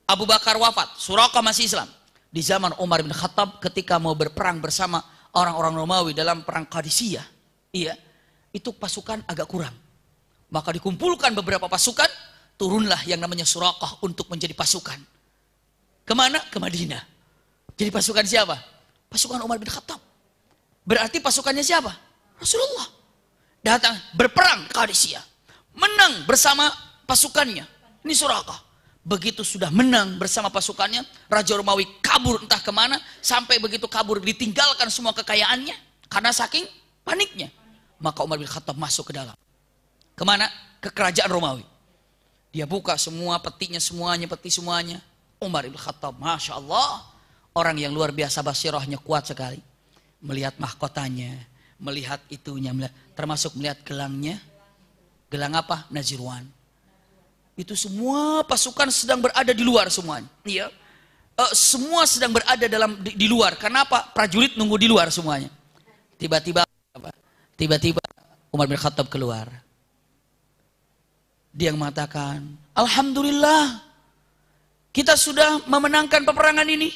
Abu Bakar wafat, surakah masih Islam. Di zaman Umar bin Khattab ketika mau berperang bersama orang-orang Romawi dalam perang Qadisiyah, iya, itu pasukan agak kurang. Maka dikumpulkan beberapa pasukan, turunlah yang namanya surakah untuk menjadi pasukan Kemana? Ke Madinah. Jadi pasukan siapa? Pasukan Umar bin Khattab. Berarti pasukannya siapa? Rasulullah. Datang berperang ke Qadisiyah. Menang bersama pasukannya. Ini Surakah. Begitu sudah menang bersama pasukannya, Raja Romawi kabur entah kemana, sampai begitu kabur ditinggalkan semua kekayaannya, karena saking paniknya. Maka Umar bin Khattab masuk ke dalam. Kemana? Ke kerajaan Romawi. Dia buka semua petinya, semuanya, peti semuanya. Umar Ibn Khattab, Masya Allah. Orang yang luar biasa basirahnya kuat sekali. Melihat mahkotanya, melihat itunya, melihat, termasuk melihat gelangnya. Gelang apa? Najirwan. Itu semua pasukan sedang berada di luar semuanya. Iya. Uh, semua sedang berada dalam di, di luar. Kenapa? Prajurit nunggu di luar semuanya. Tiba-tiba apa? Tiba-tiba Umar bin Khattab keluar. Dia yang mengatakan, Alhamdulillah, kita sudah memenangkan peperangan ini.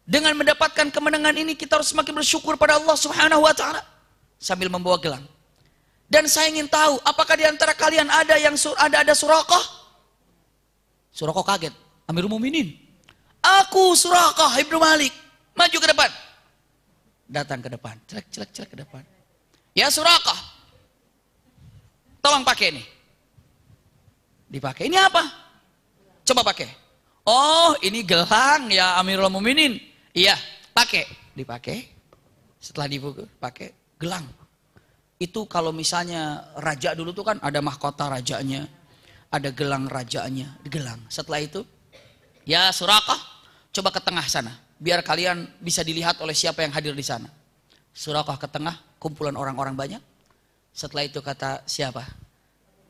Dengan mendapatkan kemenangan ini kita harus semakin bersyukur pada Allah Subhanahu wa taala sambil membawa gelang. Dan saya ingin tahu apakah di antara kalian ada yang sur, ada ada Surakah? Surakah kaget. Amirul Mukminin. Aku Surakah Ibnu Malik. Maju ke depan. Datang ke depan. celak celak celak ke depan. Ya Surakah. Tolong pakai ini. Dipakai. Ini apa? Coba pakai. Oh, ini gelang ya Amirul Muminin. Iya, pakai. Dipakai. Setelah dipukul, pakai gelang. Itu kalau misalnya raja dulu tuh kan ada mahkota rajanya, ada gelang rajanya, gelang. Setelah itu, ya Surakah, coba ke tengah sana. Biar kalian bisa dilihat oleh siapa yang hadir di sana. Surakah ke tengah, kumpulan orang-orang banyak. Setelah itu kata siapa?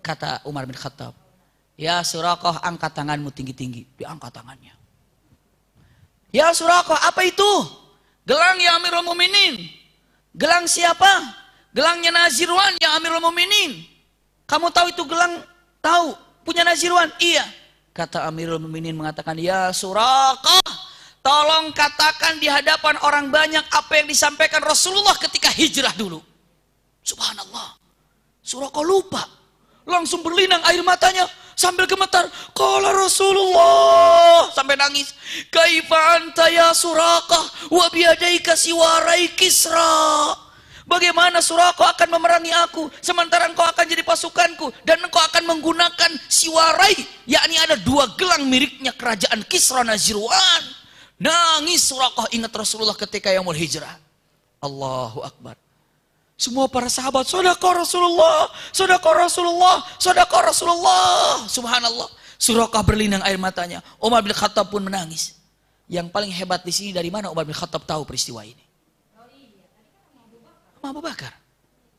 Kata Umar bin Khattab. Ya Surakoh angkat tanganmu tinggi-tinggi. Diangkat tangannya. Ya Surakoh apa itu? Gelang ya Amirul Muminin. Gelang siapa? Gelangnya Nazirwan ya Amirul Muminin. Kamu tahu itu gelang? Tahu. Punya Nazirwan? Iya. Kata Amirul Muminin mengatakan, Ya Surakoh. Tolong katakan di hadapan orang banyak apa yang disampaikan Rasulullah ketika hijrah dulu. Subhanallah. Surakoh lupa. Langsung berlinang air matanya sambil gemetar Kala Rasulullah sampai nangis kaifa anta ya surakah, wa biyadaika siwarai Kisra Bagaimana surakah akan memerangi aku sementara engkau akan jadi pasukanku dan engkau akan menggunakan siwarai yakni ada dua gelang miripnya kerajaan Kisra Naziruan. Nangis surakah ingat Rasulullah ketika yang mau hijrah Allahu Akbar semua para sahabat, Sodaka Rasulullah, Sodaka Rasulullah, Sodaka Rasulullah. Subhanallah. Surokah berlinang air matanya. Umar bin Khattab pun menangis. Yang paling hebat di sini dari mana Umar bin Khattab tahu peristiwa ini? Abu Bakar.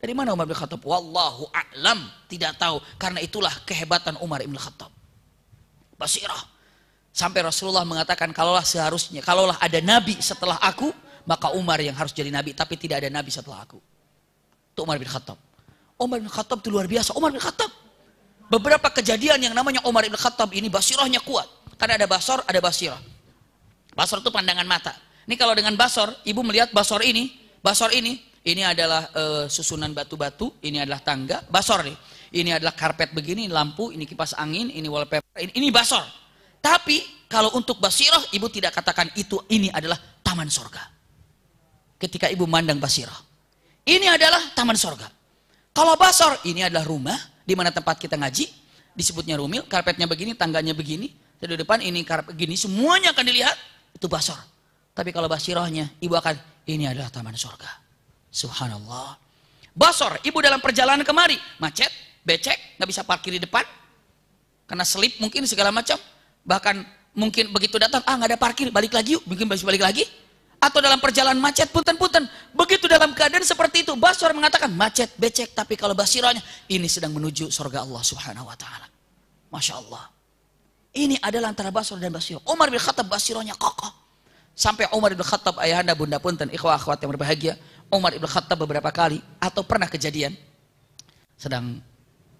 Dari mana Umar bin Khattab? Wallahu a'lam, tidak tahu. Karena itulah kehebatan Umar bin Khattab. Basirah. Sampai Rasulullah mengatakan kalaulah seharusnya, kalaulah ada nabi setelah aku, maka Umar yang harus jadi nabi, tapi tidak ada nabi setelah aku itu Umar bin Khattab. Umar bin Khattab itu luar biasa. Umar bin Khattab. Beberapa kejadian yang namanya Umar bin Khattab ini basirahnya kuat. Karena ada basor, ada basirah. Basor itu pandangan mata. Ini kalau dengan basor, ibu melihat basor ini, basor ini, ini adalah e, susunan batu-batu, ini adalah tangga, basor nih. Ini adalah karpet begini, lampu, ini kipas angin, ini wallpaper, ini, ini basor. Tapi kalau untuk basirah, ibu tidak katakan itu, ini adalah taman sorga. Ketika ibu mandang basirah. Ini adalah taman sorga. Kalau basor, ini adalah rumah di mana tempat kita ngaji. Disebutnya rumil, karpetnya begini, tangganya begini. Di depan ini karpet begini, semuanya akan dilihat. Itu basor. Tapi kalau basirohnya, ibu akan, ini adalah taman sorga. Subhanallah. Basor, ibu dalam perjalanan kemari, macet, becek, nggak bisa parkir di depan, karena selip mungkin segala macam. Bahkan mungkin begitu datang, ah nggak ada parkir, balik lagi yuk, mungkin balik lagi atau dalam perjalanan macet punten-punten begitu dalam keadaan seperti itu Basor mengatakan macet becek tapi kalau Basironya ini sedang menuju surga Allah Subhanahu wa taala Masya Allah ini adalah antara Basor dan Basirah Umar bin Khattab kokoh sampai Umar bin Khattab ayahanda bunda punten ikhwah akhwat yang berbahagia Umar bin Khattab beberapa kali atau pernah kejadian sedang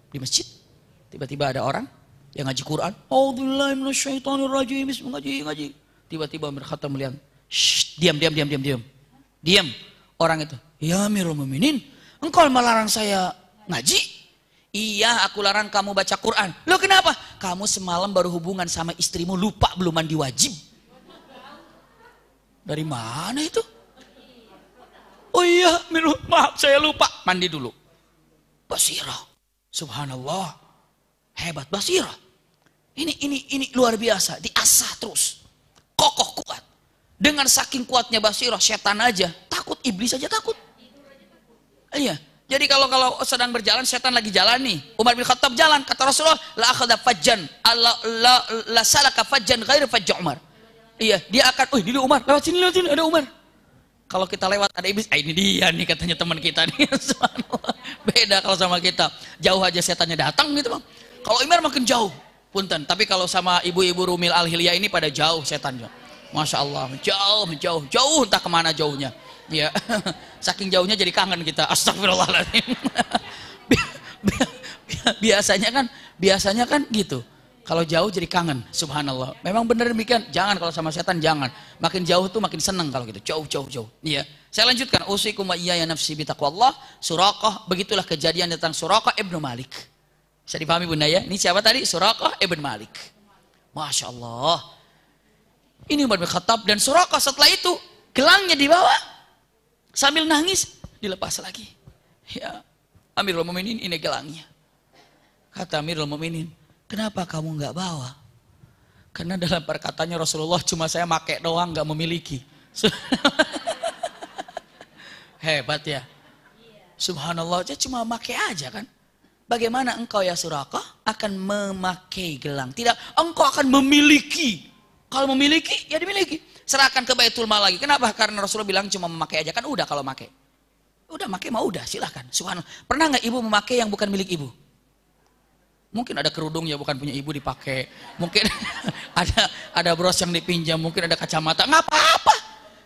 di masjid tiba-tiba ada orang yang ngaji Quran Alhamdulillah minasyaitonir rajim ngaji tiba-tiba Umar Khattab melihat Shh, diam, diam, diam, diam, diam. Diam. Orang itu, ya Amirul Muminin, engkau melarang saya ngaji. Iya, aku larang kamu baca Quran. Lo kenapa? Kamu semalam baru hubungan sama istrimu, lupa belum mandi wajib. Dari mana itu? Oh iya, Amirul, maaf saya lupa. Mandi dulu. Basirah. Subhanallah. Hebat Basirah. Ini ini ini luar biasa, diasah terus. Kokoh kuat. Dengan saking kuatnya basirah, setan aja takut, iblis aja takut. Iya. Jadi kalau kalau sedang berjalan setan lagi jalan nih. Umar bin Khattab jalan kata Rasulullah la akhadha fajjan la la, la salaka fajjan ghairu fajj Umar. Iya, dia akan oh ini Umar, lewat sini lewat sini ada Umar. Kalau kita lewat ada iblis, ah ini dia nih katanya teman kita nih. <laughs> Beda kalau sama kita. Jauh aja setannya datang gitu, Bang. Kalau Umar makin jauh. Punten, tapi kalau sama ibu-ibu Rumil Al-Hilya ini pada jauh setannya. Masya Allah, jauh, jauh, jauh entah kemana jauhnya. Ya, <laughs> saking jauhnya jadi kangen kita. Astagfirullahaladzim. <laughs> biasanya kan, biasanya kan gitu. Kalau jauh jadi kangen, subhanallah. Memang benar demikian. Jangan kalau sama setan jangan. Makin jauh tuh makin seneng kalau gitu. Jauh, jauh, jauh. Iya. Saya lanjutkan. Usikum wa ya nafsi bitaqwallah. surakah, Begitulah kejadian tentang surakah Ibnu Malik. Bisa dipahami bunda ya? Ini siapa tadi? Surakah Ibn Malik. Masya Allah. Ini Umar bin Khattab dan Suraka setelah itu gelangnya dibawa sambil nangis dilepas lagi. Ya, Amirul Mukminin ini gelangnya. Kata Amirul Mukminin, "Kenapa kamu nggak bawa?" Karena dalam perkataannya Rasulullah cuma saya make doang nggak memiliki. <laughs> Hebat ya. Subhanallah, dia cuma make aja kan. Bagaimana engkau ya Suraka akan memakai gelang? Tidak, engkau akan memiliki kalau memiliki, ya dimiliki. Serahkan ke Baitul Mal lagi. Kenapa? Karena Rasulullah bilang cuma memakai aja. Kan udah kalau pakai. Udah pakai mau udah, silahkan. Subhanallah. Pernah nggak ibu memakai yang bukan milik ibu? Mungkin ada kerudung ya bukan punya ibu dipakai. Mungkin <laughs> ada ada bros yang dipinjam, mungkin ada kacamata. Nggak apa-apa.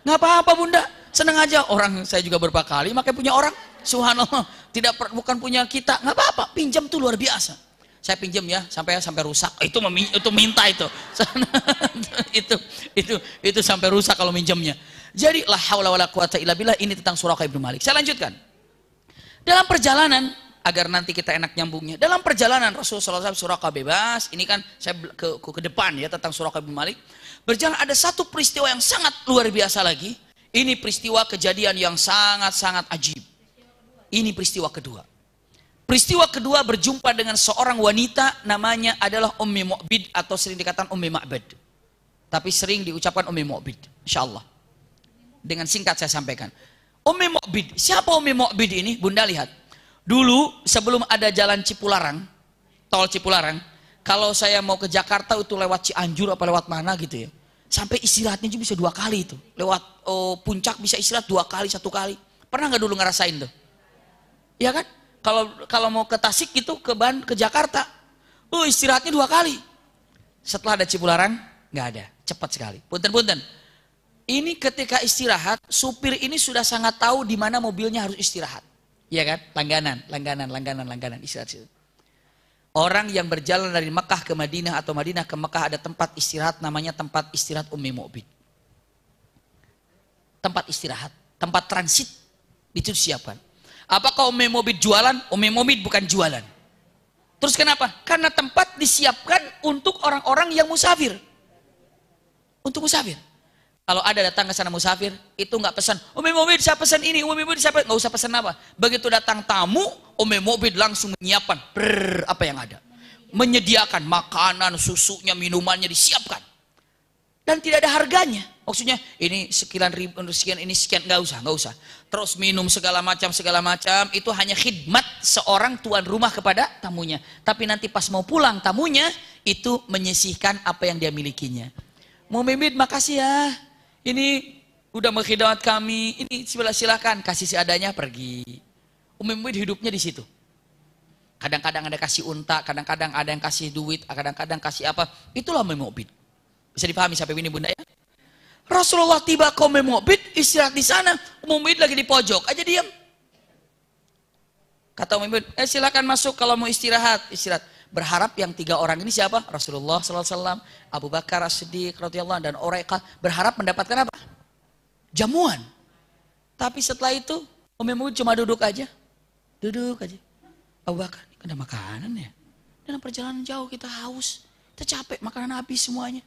Nggak apa-apa, Bunda. Seneng aja orang saya juga berapa kali pakai punya orang. Subhanallah, tidak bukan punya kita. Nggak apa-apa, pinjam tuh luar biasa saya pinjam ya sampai sampai rusak itu memi, itu minta itu <laughs> itu itu itu sampai rusak kalau minjemnya jadi la haula wala quwata illa billah ini tentang surah Ibnu Malik saya lanjutkan dalam perjalanan agar nanti kita enak nyambungnya dalam perjalanan Rasulullah SAW Surakah bebas ini kan saya ke, ke, ke depan ya tentang surah Ibnu Malik berjalan ada satu peristiwa yang sangat luar biasa lagi ini peristiwa kejadian yang sangat-sangat ajib ini peristiwa kedua Peristiwa kedua berjumpa dengan seorang wanita namanya adalah Ummi Mu'bid atau sering dikatakan Ummi Ma'bad. Tapi sering diucapkan Ummi Mu'bid, Allah. Dengan singkat saya sampaikan. Ummi Mu'bid, siapa Ummi Mu'bid ini? Bunda lihat. Dulu sebelum ada jalan Cipularang, tol Cipularang, kalau saya mau ke Jakarta itu lewat Cianjur apa lewat mana gitu ya. Sampai istirahatnya juga bisa dua kali itu. Lewat oh, puncak bisa istirahat dua kali, satu kali. Pernah nggak dulu ngerasain tuh? Iya kan? Kalau kalau mau ke Tasik gitu ke Ban ke Jakarta, uh istirahatnya dua kali. Setelah ada Cipularang nggak ada, cepat sekali. Punten-punten. Ini ketika istirahat, supir ini sudah sangat tahu di mana mobilnya harus istirahat. Ya kan? Langganan, langganan, langganan, langganan istirahat situ. Orang yang berjalan dari Mekah ke Madinah atau Madinah ke Mekah ada tempat istirahat namanya tempat istirahat Ummi Mu'min. Tempat istirahat, tempat transit itu disiapkan. Apakah Umi Mobit jualan? Umi Mobit bukan jualan. Terus kenapa? Karena tempat disiapkan untuk orang-orang yang musafir. Untuk musafir. Kalau ada datang ke sana musafir, itu nggak pesan. Umi Mobit saya pesan ini, Umi Mobit saya pesan. Nggak usah pesan apa. Begitu datang tamu, Umi Mobit langsung menyiapkan. Brrr, apa yang ada. Menyediakan makanan, susunya, minumannya disiapkan. Dan tidak ada harganya. Maksudnya ini sekian ribu, eh, sekian ini sekian nggak usah, nggak usah. Terus minum segala macam segala macam itu hanya khidmat seorang tuan rumah kepada tamunya. Tapi nanti pas mau pulang tamunya itu menyisihkan apa yang dia milikinya. Mau mimit, makasih ya. Ini udah mengkhidmat kami. Ini sila silakan kasih seadanya pergi. Umumnya hidupnya di situ. Kadang-kadang ada kasih unta, kadang-kadang ada yang kasih duit, kadang-kadang kasih apa. Itulah memimpin. Bisa dipahami sampai ini bunda ya? Rasulullah tiba kaum Mu'bid istirahat di sana. Umum Mu'bid lagi di pojok, aja diam. Kata Ummu Mu'bid, eh silakan masuk kalau mau istirahat, istirahat. Berharap yang tiga orang ini siapa? Rasulullah SAW, Abu Bakar As-Siddiq Rasulullah dan Oreka. berharap mendapatkan apa? Jamuan. Tapi setelah itu Umi Mu'bid cuma duduk aja. Duduk aja. Abu Bakar, kena makanan ya? Dalam perjalanan jauh kita haus, kita capek, makanan habis semuanya.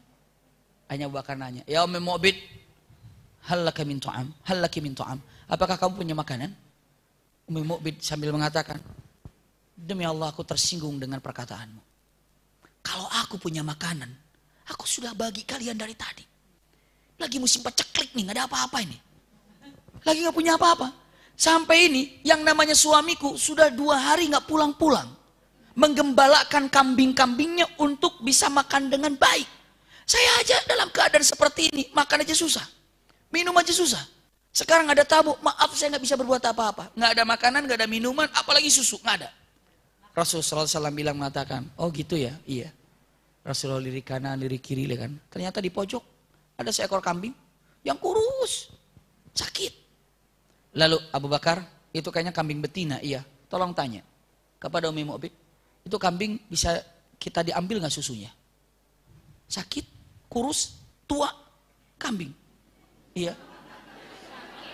Hanya Abu Bakar nanya, "Ya Ummul Mu'bid, hal lagi min tu'am? Hal lagi min tu'am? Apakah kamu punya makanan?" Ummul Mu'bid sambil mengatakan, "Demi Allah aku tersinggung dengan perkataanmu. Kalau aku punya makanan, aku sudah bagi kalian dari tadi. Lagi musim paceklik nih, Gak ada apa-apa ini. Lagi gak punya apa-apa. Sampai ini, yang namanya suamiku sudah dua hari gak pulang-pulang. Menggembalakan kambing-kambingnya untuk bisa makan dengan baik. Saya aja dalam keadaan seperti ini, makan aja susah. Minum aja susah. Sekarang ada tamu, maaf saya nggak bisa berbuat apa-apa. Nggak ada makanan, nggak ada minuman, apalagi susu, nggak ada. Rasulullah SAW bilang mengatakan, oh gitu ya, iya. Rasulullah lirik kanan, lirik kiri, kan. Ternyata di pojok ada seekor kambing yang kurus, sakit. Lalu Abu Bakar, itu kayaknya kambing betina, iya. Tolong tanya kepada Umi Mu'bid, itu kambing bisa kita diambil nggak susunya? Sakit kurus, tua, kambing. Iya.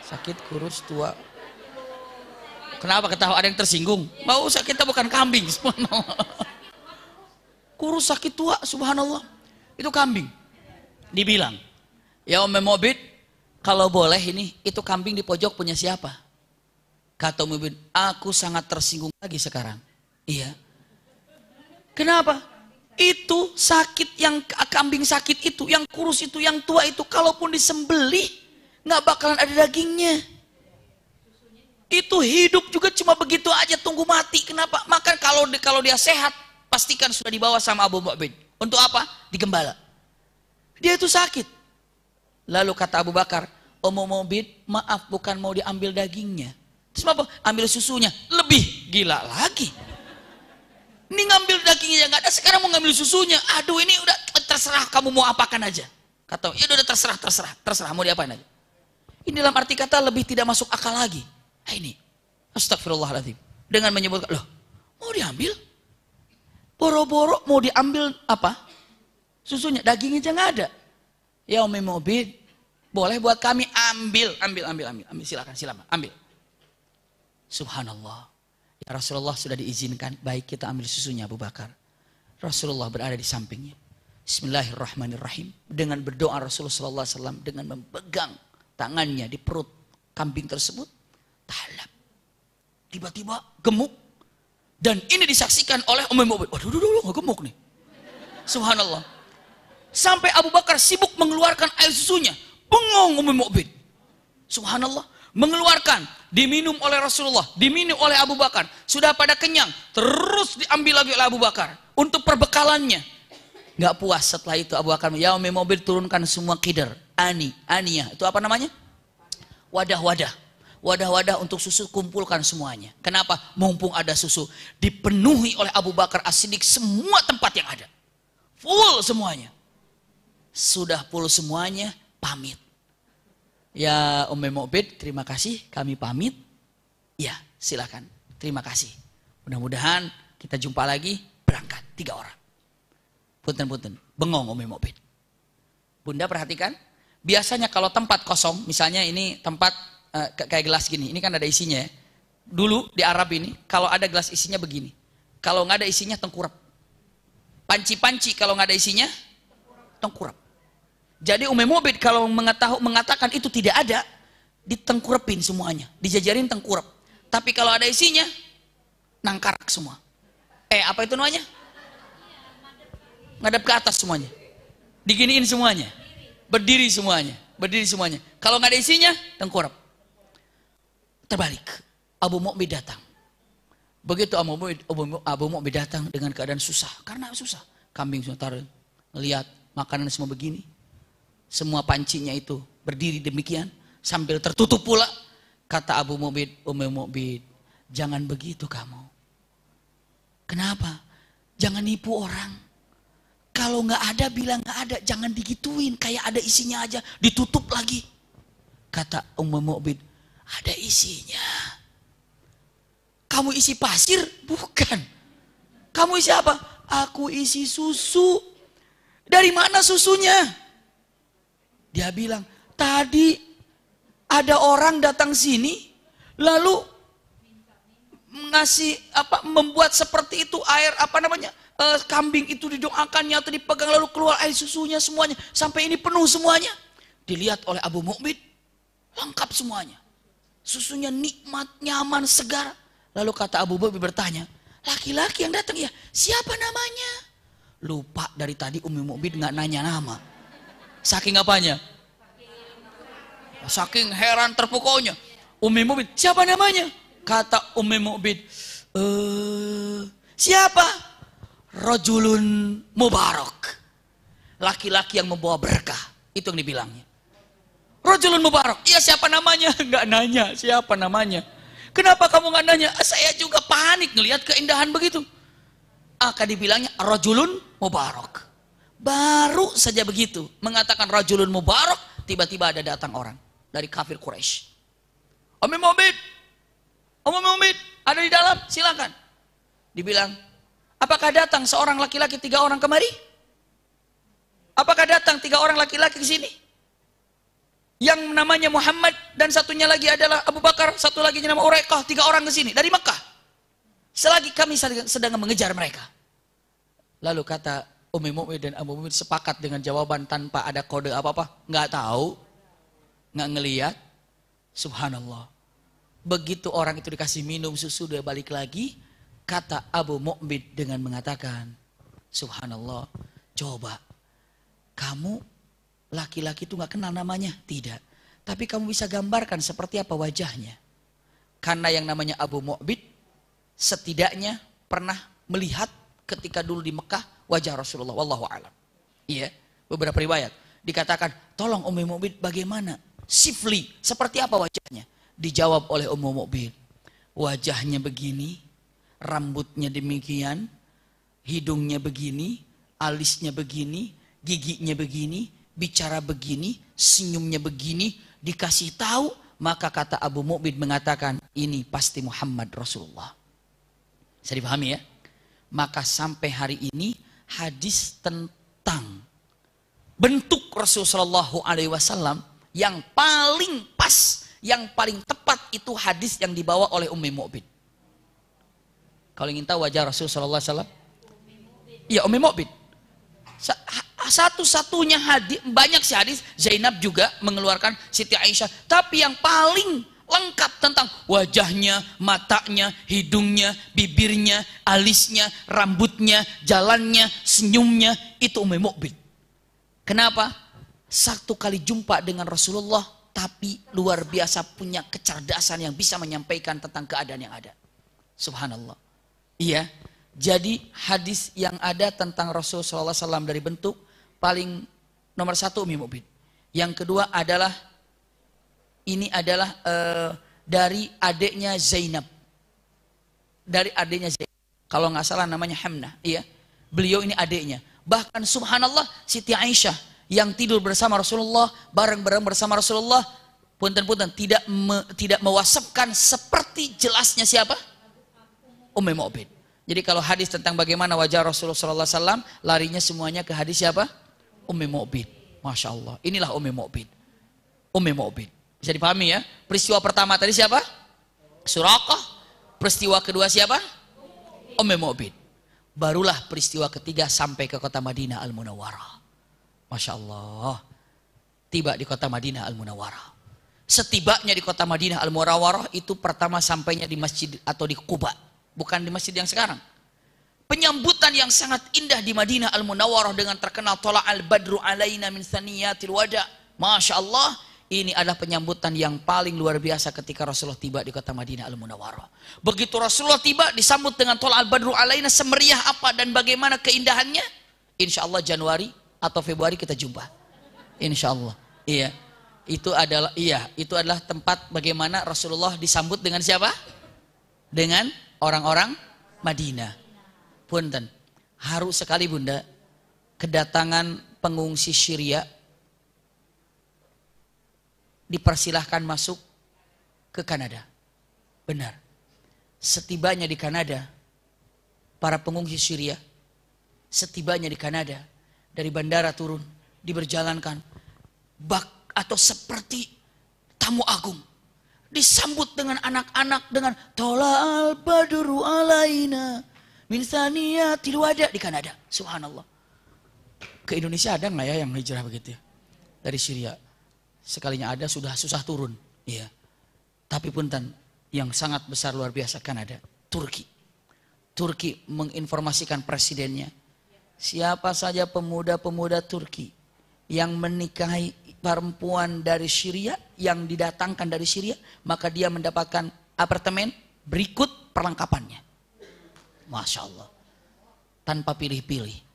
Sakit, kurus, tua. Kenapa ketawa? Ada yang tersinggung. Mau sakit kita bukan kambing. <laughs> kurus, sakit, tua, subhanallah. Itu kambing. Dibilang. Ya Om Memobit, kalau boleh ini, itu kambing di pojok punya siapa? Kata Om aku sangat tersinggung lagi sekarang. Iya. Kenapa? itu sakit yang kambing sakit itu, yang kurus itu, yang tua itu, kalaupun disembeli nggak bakalan ada dagingnya. Itu hidup juga cuma begitu aja tunggu mati. Kenapa? Makan kalau kalau dia sehat pastikan sudah dibawa sama Abu Bakar. Untuk apa? Digembala. Dia itu sakit. Lalu kata Abu Bakar, Omo oh, Mobid, maaf bukan mau diambil dagingnya. Terus apa? Ambil susunya. Lebih gila lagi. Ini ngambil dagingnya yang nggak ada, sekarang mau ngambil susunya. Aduh ini udah terserah kamu mau apakan aja. Kata, ya udah terserah, terserah, terserah mau diapain aja. Ini dalam arti kata lebih tidak masuk akal lagi. Nah, ini, astagfirullahaladzim. Dengan menyebutkan, loh mau diambil? Boro-boro mau diambil apa? Susunya, dagingnya aja nggak ada. Ya umi mobil, boleh buat kami ambil, ambil, ambil, ambil, ambil silakan, silakan, ambil. Subhanallah. Rasulullah sudah diizinkan, baik kita ambil susunya Abu Bakar. Rasulullah berada di sampingnya. Bismillahirrahmanirrahim. Dengan berdoa Rasulullah SAW dengan memegang tangannya di perut kambing tersebut. Tahlab. Tiba-tiba gemuk. Dan ini disaksikan oleh Umar Mubin. Waduh, duh, gak gemuk nih. Subhanallah. Sampai Abu Bakar sibuk mengeluarkan air susunya. Bengong Umar Mubin. Subhanallah mengeluarkan, diminum oleh Rasulullah, diminum oleh Abu Bakar, sudah pada kenyang, terus diambil lagi oleh Abu Bakar untuk perbekalannya. Nggak puas setelah itu Abu Bakar, ya mobil turunkan semua kider, ani, ania, itu apa namanya? Wadah-wadah, wadah-wadah untuk susu kumpulkan semuanya. Kenapa? Mumpung ada susu, dipenuhi oleh Abu Bakar asidik semua tempat yang ada. Full semuanya. Sudah full semuanya, pamit Ya Om Bed, terima kasih. Kami pamit. Ya, silakan. Terima kasih. Mudah-mudahan kita jumpa lagi. Berangkat tiga orang. Punten-punten. Bengong Om Bed. Bunda perhatikan. Biasanya kalau tempat kosong, misalnya ini tempat uh, kayak gelas gini. Ini kan ada isinya ya. Dulu di Arab ini, kalau ada gelas isinya begini. Kalau nggak ada isinya tengkurap. Panci-panci kalau nggak ada isinya, tengkurap. Jadi Umay Mubid kalau mengetahui mengatakan itu tidak ada, ditengkurepin semuanya, dijajarin tengkurep. Tapi kalau ada isinya, nangkarak semua. Eh, apa itu namanya? Ngadap ke atas semuanya. Diginiin semuanya. Berdiri semuanya. Berdiri semuanya. Kalau nggak ada isinya, tengkurep. Terbalik. Abu Mu'min datang. Begitu Abu Mu'min, Abu, Abu datang dengan keadaan susah. Karena susah. Kambing sementara. melihat makanan semua begini semua pancinya itu berdiri demikian sambil tertutup pula. Kata Abu Mu'bid, Ummu Mu'bid, jangan begitu kamu. Kenapa? Jangan nipu orang. Kalau nggak ada bilang nggak ada, jangan digituin kayak ada isinya aja, ditutup lagi. Kata Ummu Mu'bid, ada isinya. Kamu isi pasir? Bukan. Kamu isi apa? Aku isi susu. Dari mana susunya? Dia bilang, tadi ada orang datang sini, lalu ngasih apa membuat seperti itu air apa namanya e, kambing itu didoakannya atau dipegang lalu keluar air susunya semuanya sampai ini penuh semuanya dilihat oleh Abu Mukmin lengkap semuanya susunya nikmat nyaman segar lalu kata Abu Mukmin bertanya laki-laki yang datang ya siapa namanya lupa dari tadi Umi Mukmin nggak nanya nama Saking apanya? Saking heran terpukaunya. Umi Mubin, siapa namanya? Kata Umi Mubin, e, siapa? Rojulun Mubarak. Laki-laki yang membawa berkah. Itu yang dibilangnya. Rojulun Mubarak. Iya siapa namanya? Enggak <laughs> nanya siapa namanya. Kenapa kamu nggak nanya? Saya juga panik ngelihat keindahan begitu. Akan dibilangnya Rojulun Mubarak. Baru saja begitu mengatakan rajulun mubarak, tiba-tiba ada datang orang dari kafir Quraisy. Om Muhammad, Om ada di dalam, silakan. Dibilang, apakah datang seorang laki-laki tiga orang kemari? Apakah datang tiga orang laki-laki ke sini? Yang namanya Muhammad dan satunya lagi adalah Abu Bakar, satu lagi nama Uraiqah, tiga orang ke sini dari Mekah. Selagi kami sedang mengejar mereka. Lalu kata Umi Mu'min dan Abu Mu'min sepakat dengan jawaban tanpa ada kode apa-apa? Nggak tahu, nggak ngeliat. Subhanallah. Begitu orang itu dikasih minum susu dia balik lagi, kata Abu Mu'min dengan mengatakan, Subhanallah, coba kamu laki-laki itu nggak kenal namanya, tidak. Tapi kamu bisa gambarkan seperti apa wajahnya. Karena yang namanya Abu Mu'min setidaknya pernah melihat ketika dulu di Mekah wajah Rasulullah wallahu alam. Iya, beberapa riwayat dikatakan, "Tolong Ummu Mukmin bagaimana? Sifli, seperti apa wajahnya?" Dijawab oleh Ummu Mukmin, "Wajahnya begini, rambutnya demikian, hidungnya begini, alisnya begini, giginya begini, bicara begini, senyumnya begini, dikasih tahu, maka kata Abu Mu'bid mengatakan, ini pasti Muhammad Rasulullah. saya dipahami ya? Maka sampai hari ini hadis tentang bentuk Rasulullah Shallallahu Alaihi Wasallam yang paling pas, yang paling tepat itu hadis yang dibawa oleh Ummi Mu'bin. Kalau ingin tahu wajah Rasulullah Shallallahu Alaihi Wasallam, ya Ummi Mu'bin. Satu-satunya hadis, banyak sih hadis, Zainab juga mengeluarkan Siti Aisyah. Tapi yang paling lengkap tentang wajahnya, matanya, hidungnya, bibirnya, alisnya, rambutnya, jalannya, senyumnya. Itu umi Mu'bin. Kenapa? Satu kali jumpa dengan Rasulullah tapi luar biasa punya kecerdasan yang bisa menyampaikan tentang keadaan yang ada. Subhanallah. Iya. Jadi hadis yang ada tentang Rasulullah SAW dari bentuk paling nomor satu Umi Mu'bin. Yang kedua adalah ini adalah uh, dari adiknya Zainab. Dari adiknya Zainab. Kalau nggak salah namanya Hamnah, iya. Beliau ini adiknya. Bahkan subhanallah Siti Aisyah yang tidur bersama Rasulullah, bareng-bareng bersama Rasulullah, punten-punten tidak me, tidak mewasapkan seperti jelasnya siapa? Ummi Mu'min. Jadi kalau hadis tentang bagaimana wajah Rasulullah sallallahu larinya semuanya ke hadis siapa? Ummi Mu'min. Masya Allah. Inilah Ummi Mu'min. Ummu Mu'min. Bisa dipahami ya? Peristiwa pertama tadi siapa? Surakah. Peristiwa kedua siapa? Umme Mu'bid. Barulah peristiwa ketiga sampai ke kota Madinah Al-Munawwarah. Masya Allah. Tiba di kota Madinah Al-Munawwarah. Setibanya di kota Madinah Al-Munawwarah itu pertama sampainya di masjid atau di Kuba. Bukan di masjid yang sekarang. Penyambutan yang sangat indah di Madinah Al-Munawwarah dengan terkenal Tola Al-Badru alaina min thaniyatil wada. Masya Allah ini adalah penyambutan yang paling luar biasa ketika Rasulullah tiba di kota Madinah Al-Munawwarah. Begitu Rasulullah tiba disambut dengan tol Al-Badru Alaina semeriah apa dan bagaimana keindahannya? Insya Allah Januari atau Februari kita jumpa. Insya Allah. Iya. Itu adalah iya, itu adalah tempat bagaimana Rasulullah disambut dengan siapa? Dengan orang-orang Madinah. Punten. Haru sekali Bunda kedatangan pengungsi Syria dipersilahkan masuk ke Kanada. Benar. Setibanya di Kanada, para pengungsi Syria, setibanya di Kanada, dari bandara turun, diberjalankan, bak atau seperti tamu agung. Disambut dengan anak-anak dengan Tola al badru alaina min saniyatil wada di Kanada. Subhanallah. Ke Indonesia ada nggak ya yang hijrah begitu ya? Dari Syria sekalinya ada sudah susah turun. ya. Tapi punten yang sangat besar luar biasa kan ada Turki. Turki menginformasikan presidennya. Siapa saja pemuda-pemuda Turki yang menikahi perempuan dari Syria yang didatangkan dari Syria, maka dia mendapatkan apartemen berikut perlengkapannya. Masya Allah. Tanpa pilih-pilih.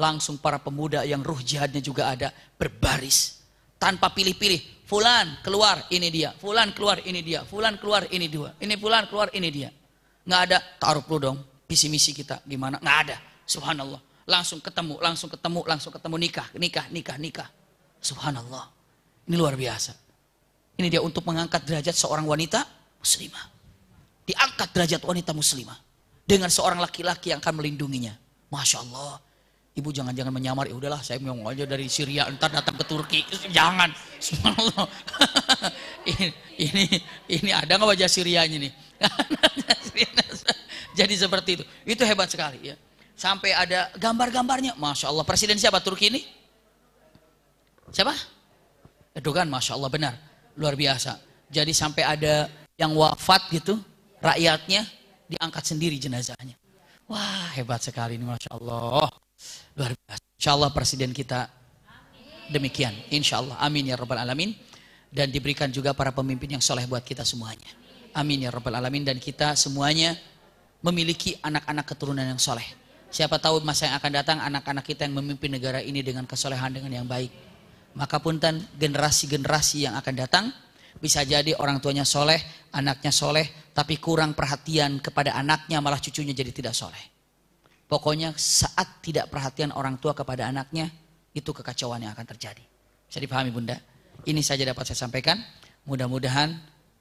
Langsung para pemuda yang ruh jihadnya juga ada berbaris tanpa pilih-pilih. Fulan keluar ini dia, fulan keluar ini dia, fulan keluar ini dua, ini fulan keluar ini dia. Nggak ada taruh lu dong, visi misi kita gimana? Nggak ada. Subhanallah. Langsung ketemu, langsung ketemu, langsung ketemu nikah, nikah, nikah, nikah. Subhanallah. Ini luar biasa. Ini dia untuk mengangkat derajat seorang wanita muslimah. Diangkat derajat wanita muslimah dengan seorang laki-laki yang akan melindunginya. Masya Allah. Ibu jangan-jangan menyamar, ya udahlah saya mau aja dari Syria, entar datang ke Turki. Jangan, subhanallah. <laughs> ini, ini, ini ada nggak wajah Syrianya nih? <laughs> Jadi seperti itu. Itu hebat sekali ya. Sampai ada gambar-gambarnya. Masya Allah, presiden siapa Turki ini? Siapa? Erdogan, Masya Allah benar. Luar biasa. Jadi sampai ada yang wafat gitu, rakyatnya diangkat sendiri jenazahnya. Wah hebat sekali ini Masya Allah. Luar biasa. Insya Allah presiden kita demikian. Insya Allah. Amin ya Rabbal Alamin. Dan diberikan juga para pemimpin yang soleh buat kita semuanya. Amin ya Rabbal Alamin. Dan kita semuanya memiliki anak-anak keturunan yang soleh. Siapa tahu masa yang akan datang anak-anak kita yang memimpin negara ini dengan kesolehan, dengan yang baik. Maka pun tan generasi-generasi yang akan datang bisa jadi orang tuanya soleh, anaknya soleh, tapi kurang perhatian kepada anaknya malah cucunya jadi tidak soleh. Pokoknya saat tidak perhatian orang tua kepada anaknya, itu kekacauan yang akan terjadi. Bisa dipahami bunda? Ini saja dapat saya sampaikan. Mudah-mudahan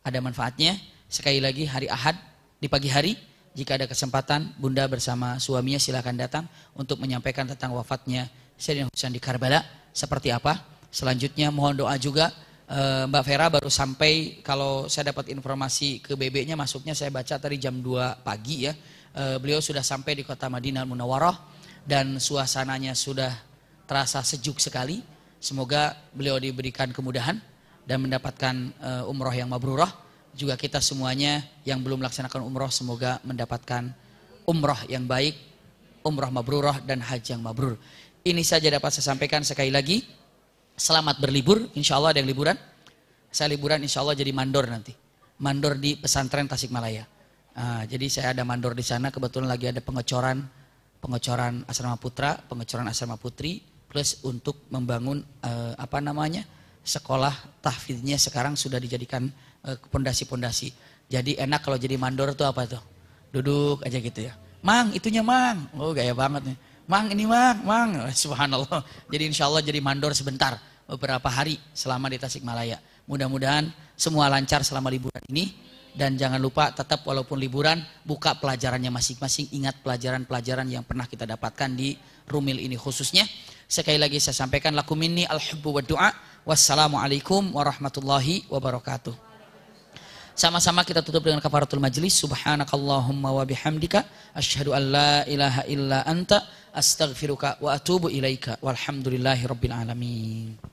ada manfaatnya. Sekali lagi hari Ahad di pagi hari, jika ada kesempatan bunda bersama suaminya silahkan datang untuk menyampaikan tentang wafatnya Sayyidina Husain di Karbala. Seperti apa? Selanjutnya mohon doa juga eh, Mbak Vera baru sampai kalau saya dapat informasi ke BB-nya masuknya saya baca tadi jam 2 pagi ya. Eh, beliau sudah sampai di kota Madinah Munawarah dan suasananya sudah terasa sejuk sekali. Semoga beliau diberikan kemudahan dan mendapatkan eh, umroh yang mabrurah. Juga kita semuanya yang belum melaksanakan umroh semoga mendapatkan umroh yang baik, umroh mabrurah dan haji yang mabrur. Ini saja dapat saya sampaikan sekali lagi. Selamat berlibur, insya Allah ada yang liburan. Saya liburan insya Allah jadi mandor nanti. Mandor di pesantren Tasikmalaya. Uh, jadi saya ada mandor di sana, kebetulan lagi ada pengecoran, pengecoran asrama putra, pengecoran asrama putri, plus untuk membangun uh, apa namanya sekolah tahfidnya sekarang sudah dijadikan eh, pondasi-pondasi. Uh, jadi enak kalau jadi mandor tuh apa tuh? Duduk aja gitu ya. Mang, itunya mang. Oh gaya banget nih. Mang ini mang, mang. <laughs> Subhanallah. Jadi insya Allah jadi mandor sebentar. Beberapa hari selama di Tasikmalaya. Mudah-mudahan semua lancar selama liburan ini. Dan jangan lupa tetap walaupun liburan, buka pelajarannya masing-masing. Ingat pelajaran-pelajaran yang pernah kita dapatkan di Rumil ini khususnya. Sekali lagi saya sampaikan, lakum ini al-hubbu wa du'a. Wassalamualaikum warahmatullahi wabarakatuh. Sama-sama kita tutup dengan kafaratul majlis. Subhanakallahumma wa bihamdika. Ashadu an la ilaha illa anta. Astaghfiruka wa atubu ilaika. Walhamdulillahi rabbil alamin.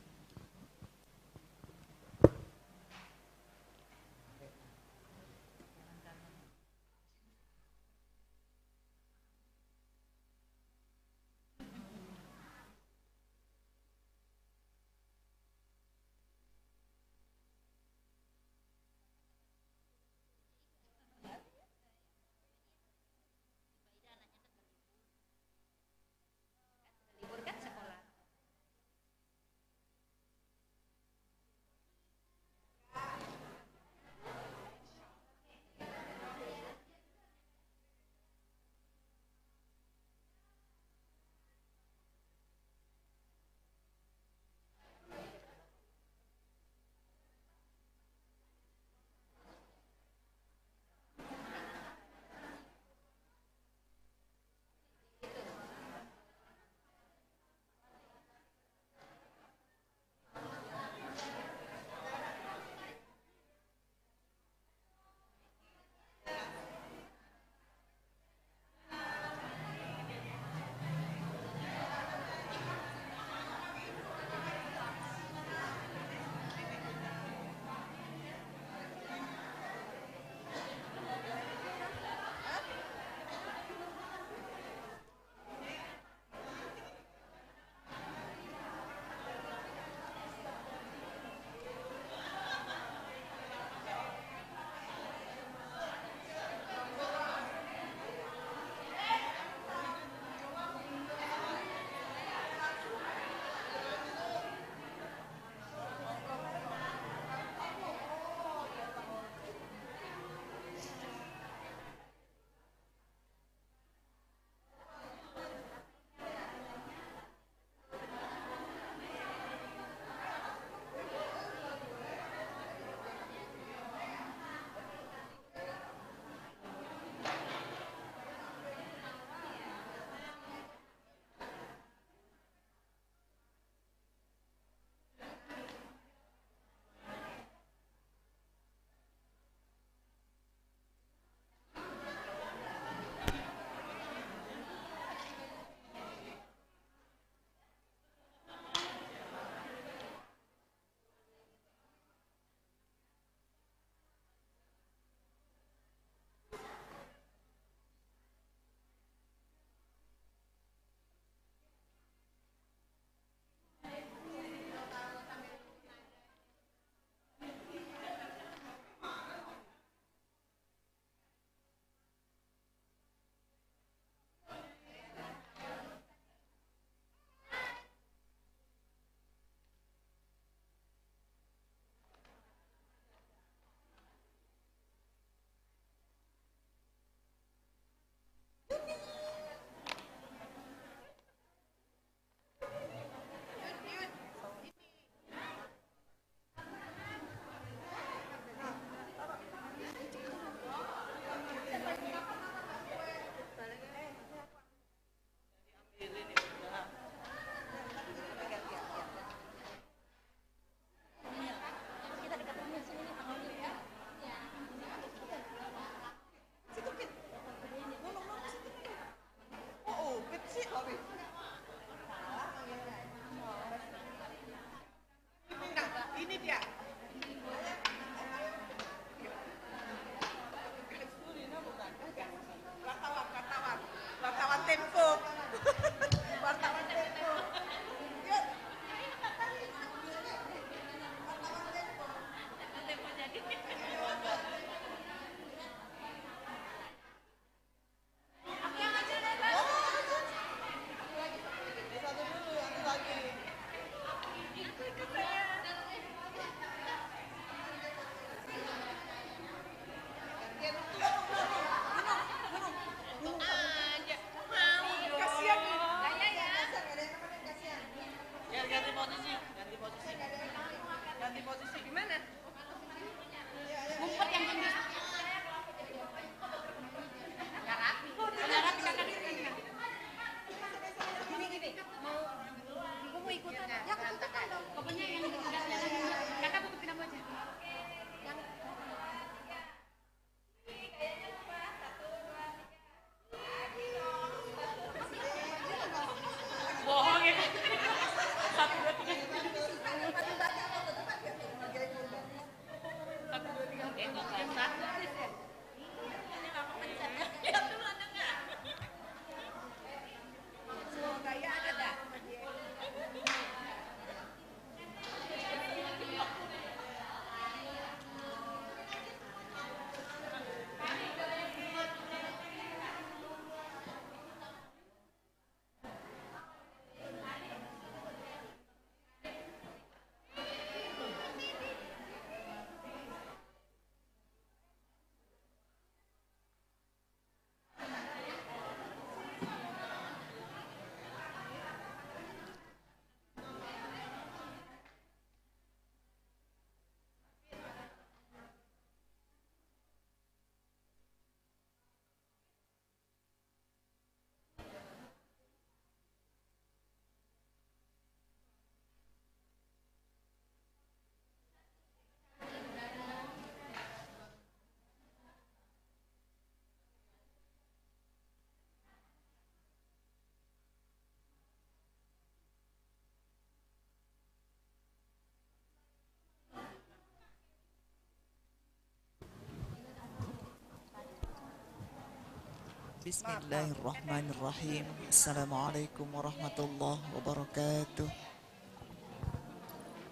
Bismillahirrahmanirrahim. Assalamualaikum warahmatullahi wabarakatuh.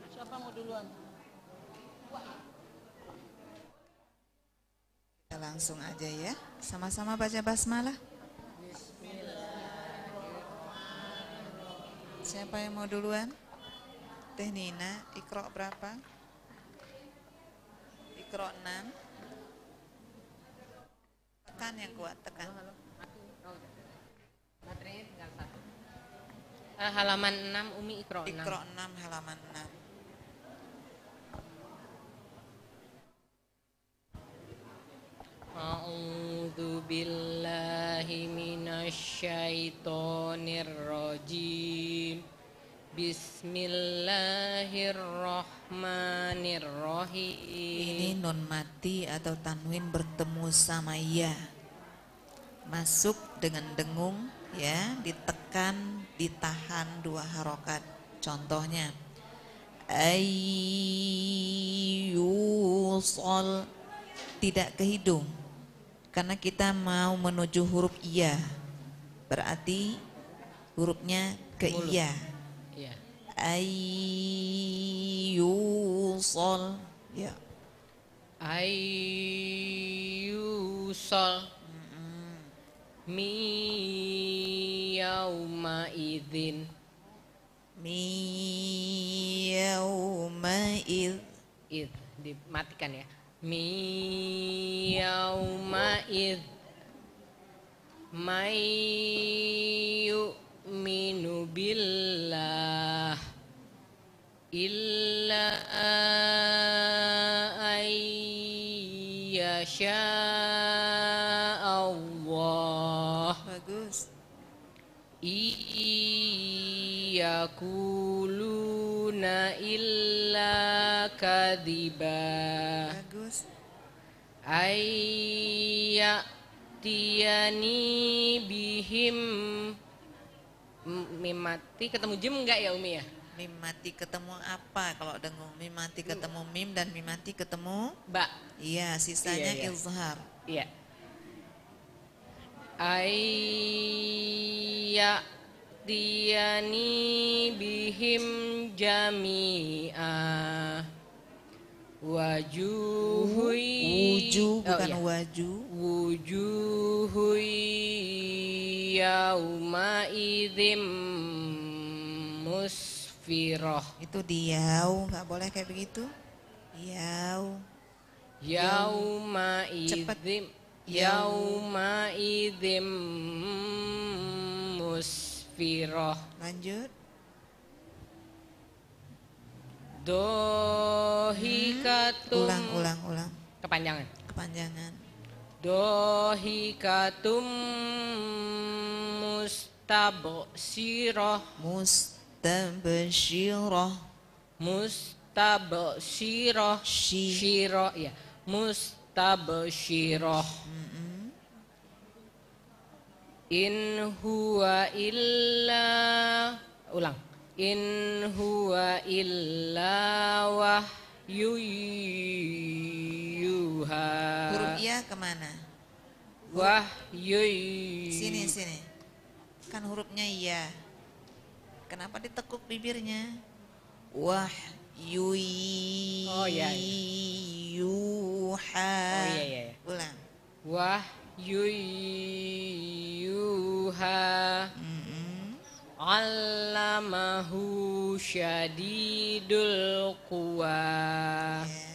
Siapa mau duluan? Kita langsung aja ya. Sama-sama baca basmalah. Siapa yang mau duluan? Teh Nina, ikro berapa? Ikro 6. Tekan yang kuat, tekan. Uh, halaman 6 Umi Ikro 6. Ikro 6 halaman 6. A'udzu billahi من الشيطان الرجيم بسم Ini nun mati atau tanwin bertemu sama ya Masuk dengan dengung ya Ditekan ditahan dua harokat. Contohnya, ayyusol tidak ke hidung karena kita mau menuju huruf iya berarti hurufnya ke iya ya. ayyusol ya ayyusol mi yauma idzin mi yauma id id dimatikan ya mi yauma id may minu billah illa yakuluna illa kadiba. bagus ayyatiyani bihim mimati ketemu jim enggak ya Umi ya mimati ketemu apa kalau dengung mimati ketemu mim dan mimati ketemu ba iya sisanya iya, iya. ilzhar iya ayya Diani bihim jami'a wajuhui wuju oh, bukan iya. waju iya. wajuh wujuhui yauma idzim musfiroh itu diau nggak boleh kayak begitu yau yauma idzim yauma idzim musfiroh Firoh. Lanjut. Dohikatum. Hmm. Ulang, ulang, ulang. Kepanjangan. Kepanjangan. Dohikatum mustabsiroh. Siroh Mustabsiroh. Siroh Shiro, ya. Mustabsiroh. Mm -mm. In huwa illa ulang. In huwa illa wahyu yuha. Huruf ya kemana? Wahyu. Sini sini. Kan hurufnya ya. Kenapa ditekuk bibirnya? Wahyu. Oh iya, iya. Yuha. Oh iya iya. iya. Ulang. Wah yuyuha mm allamahu syadidul kuwa yeah.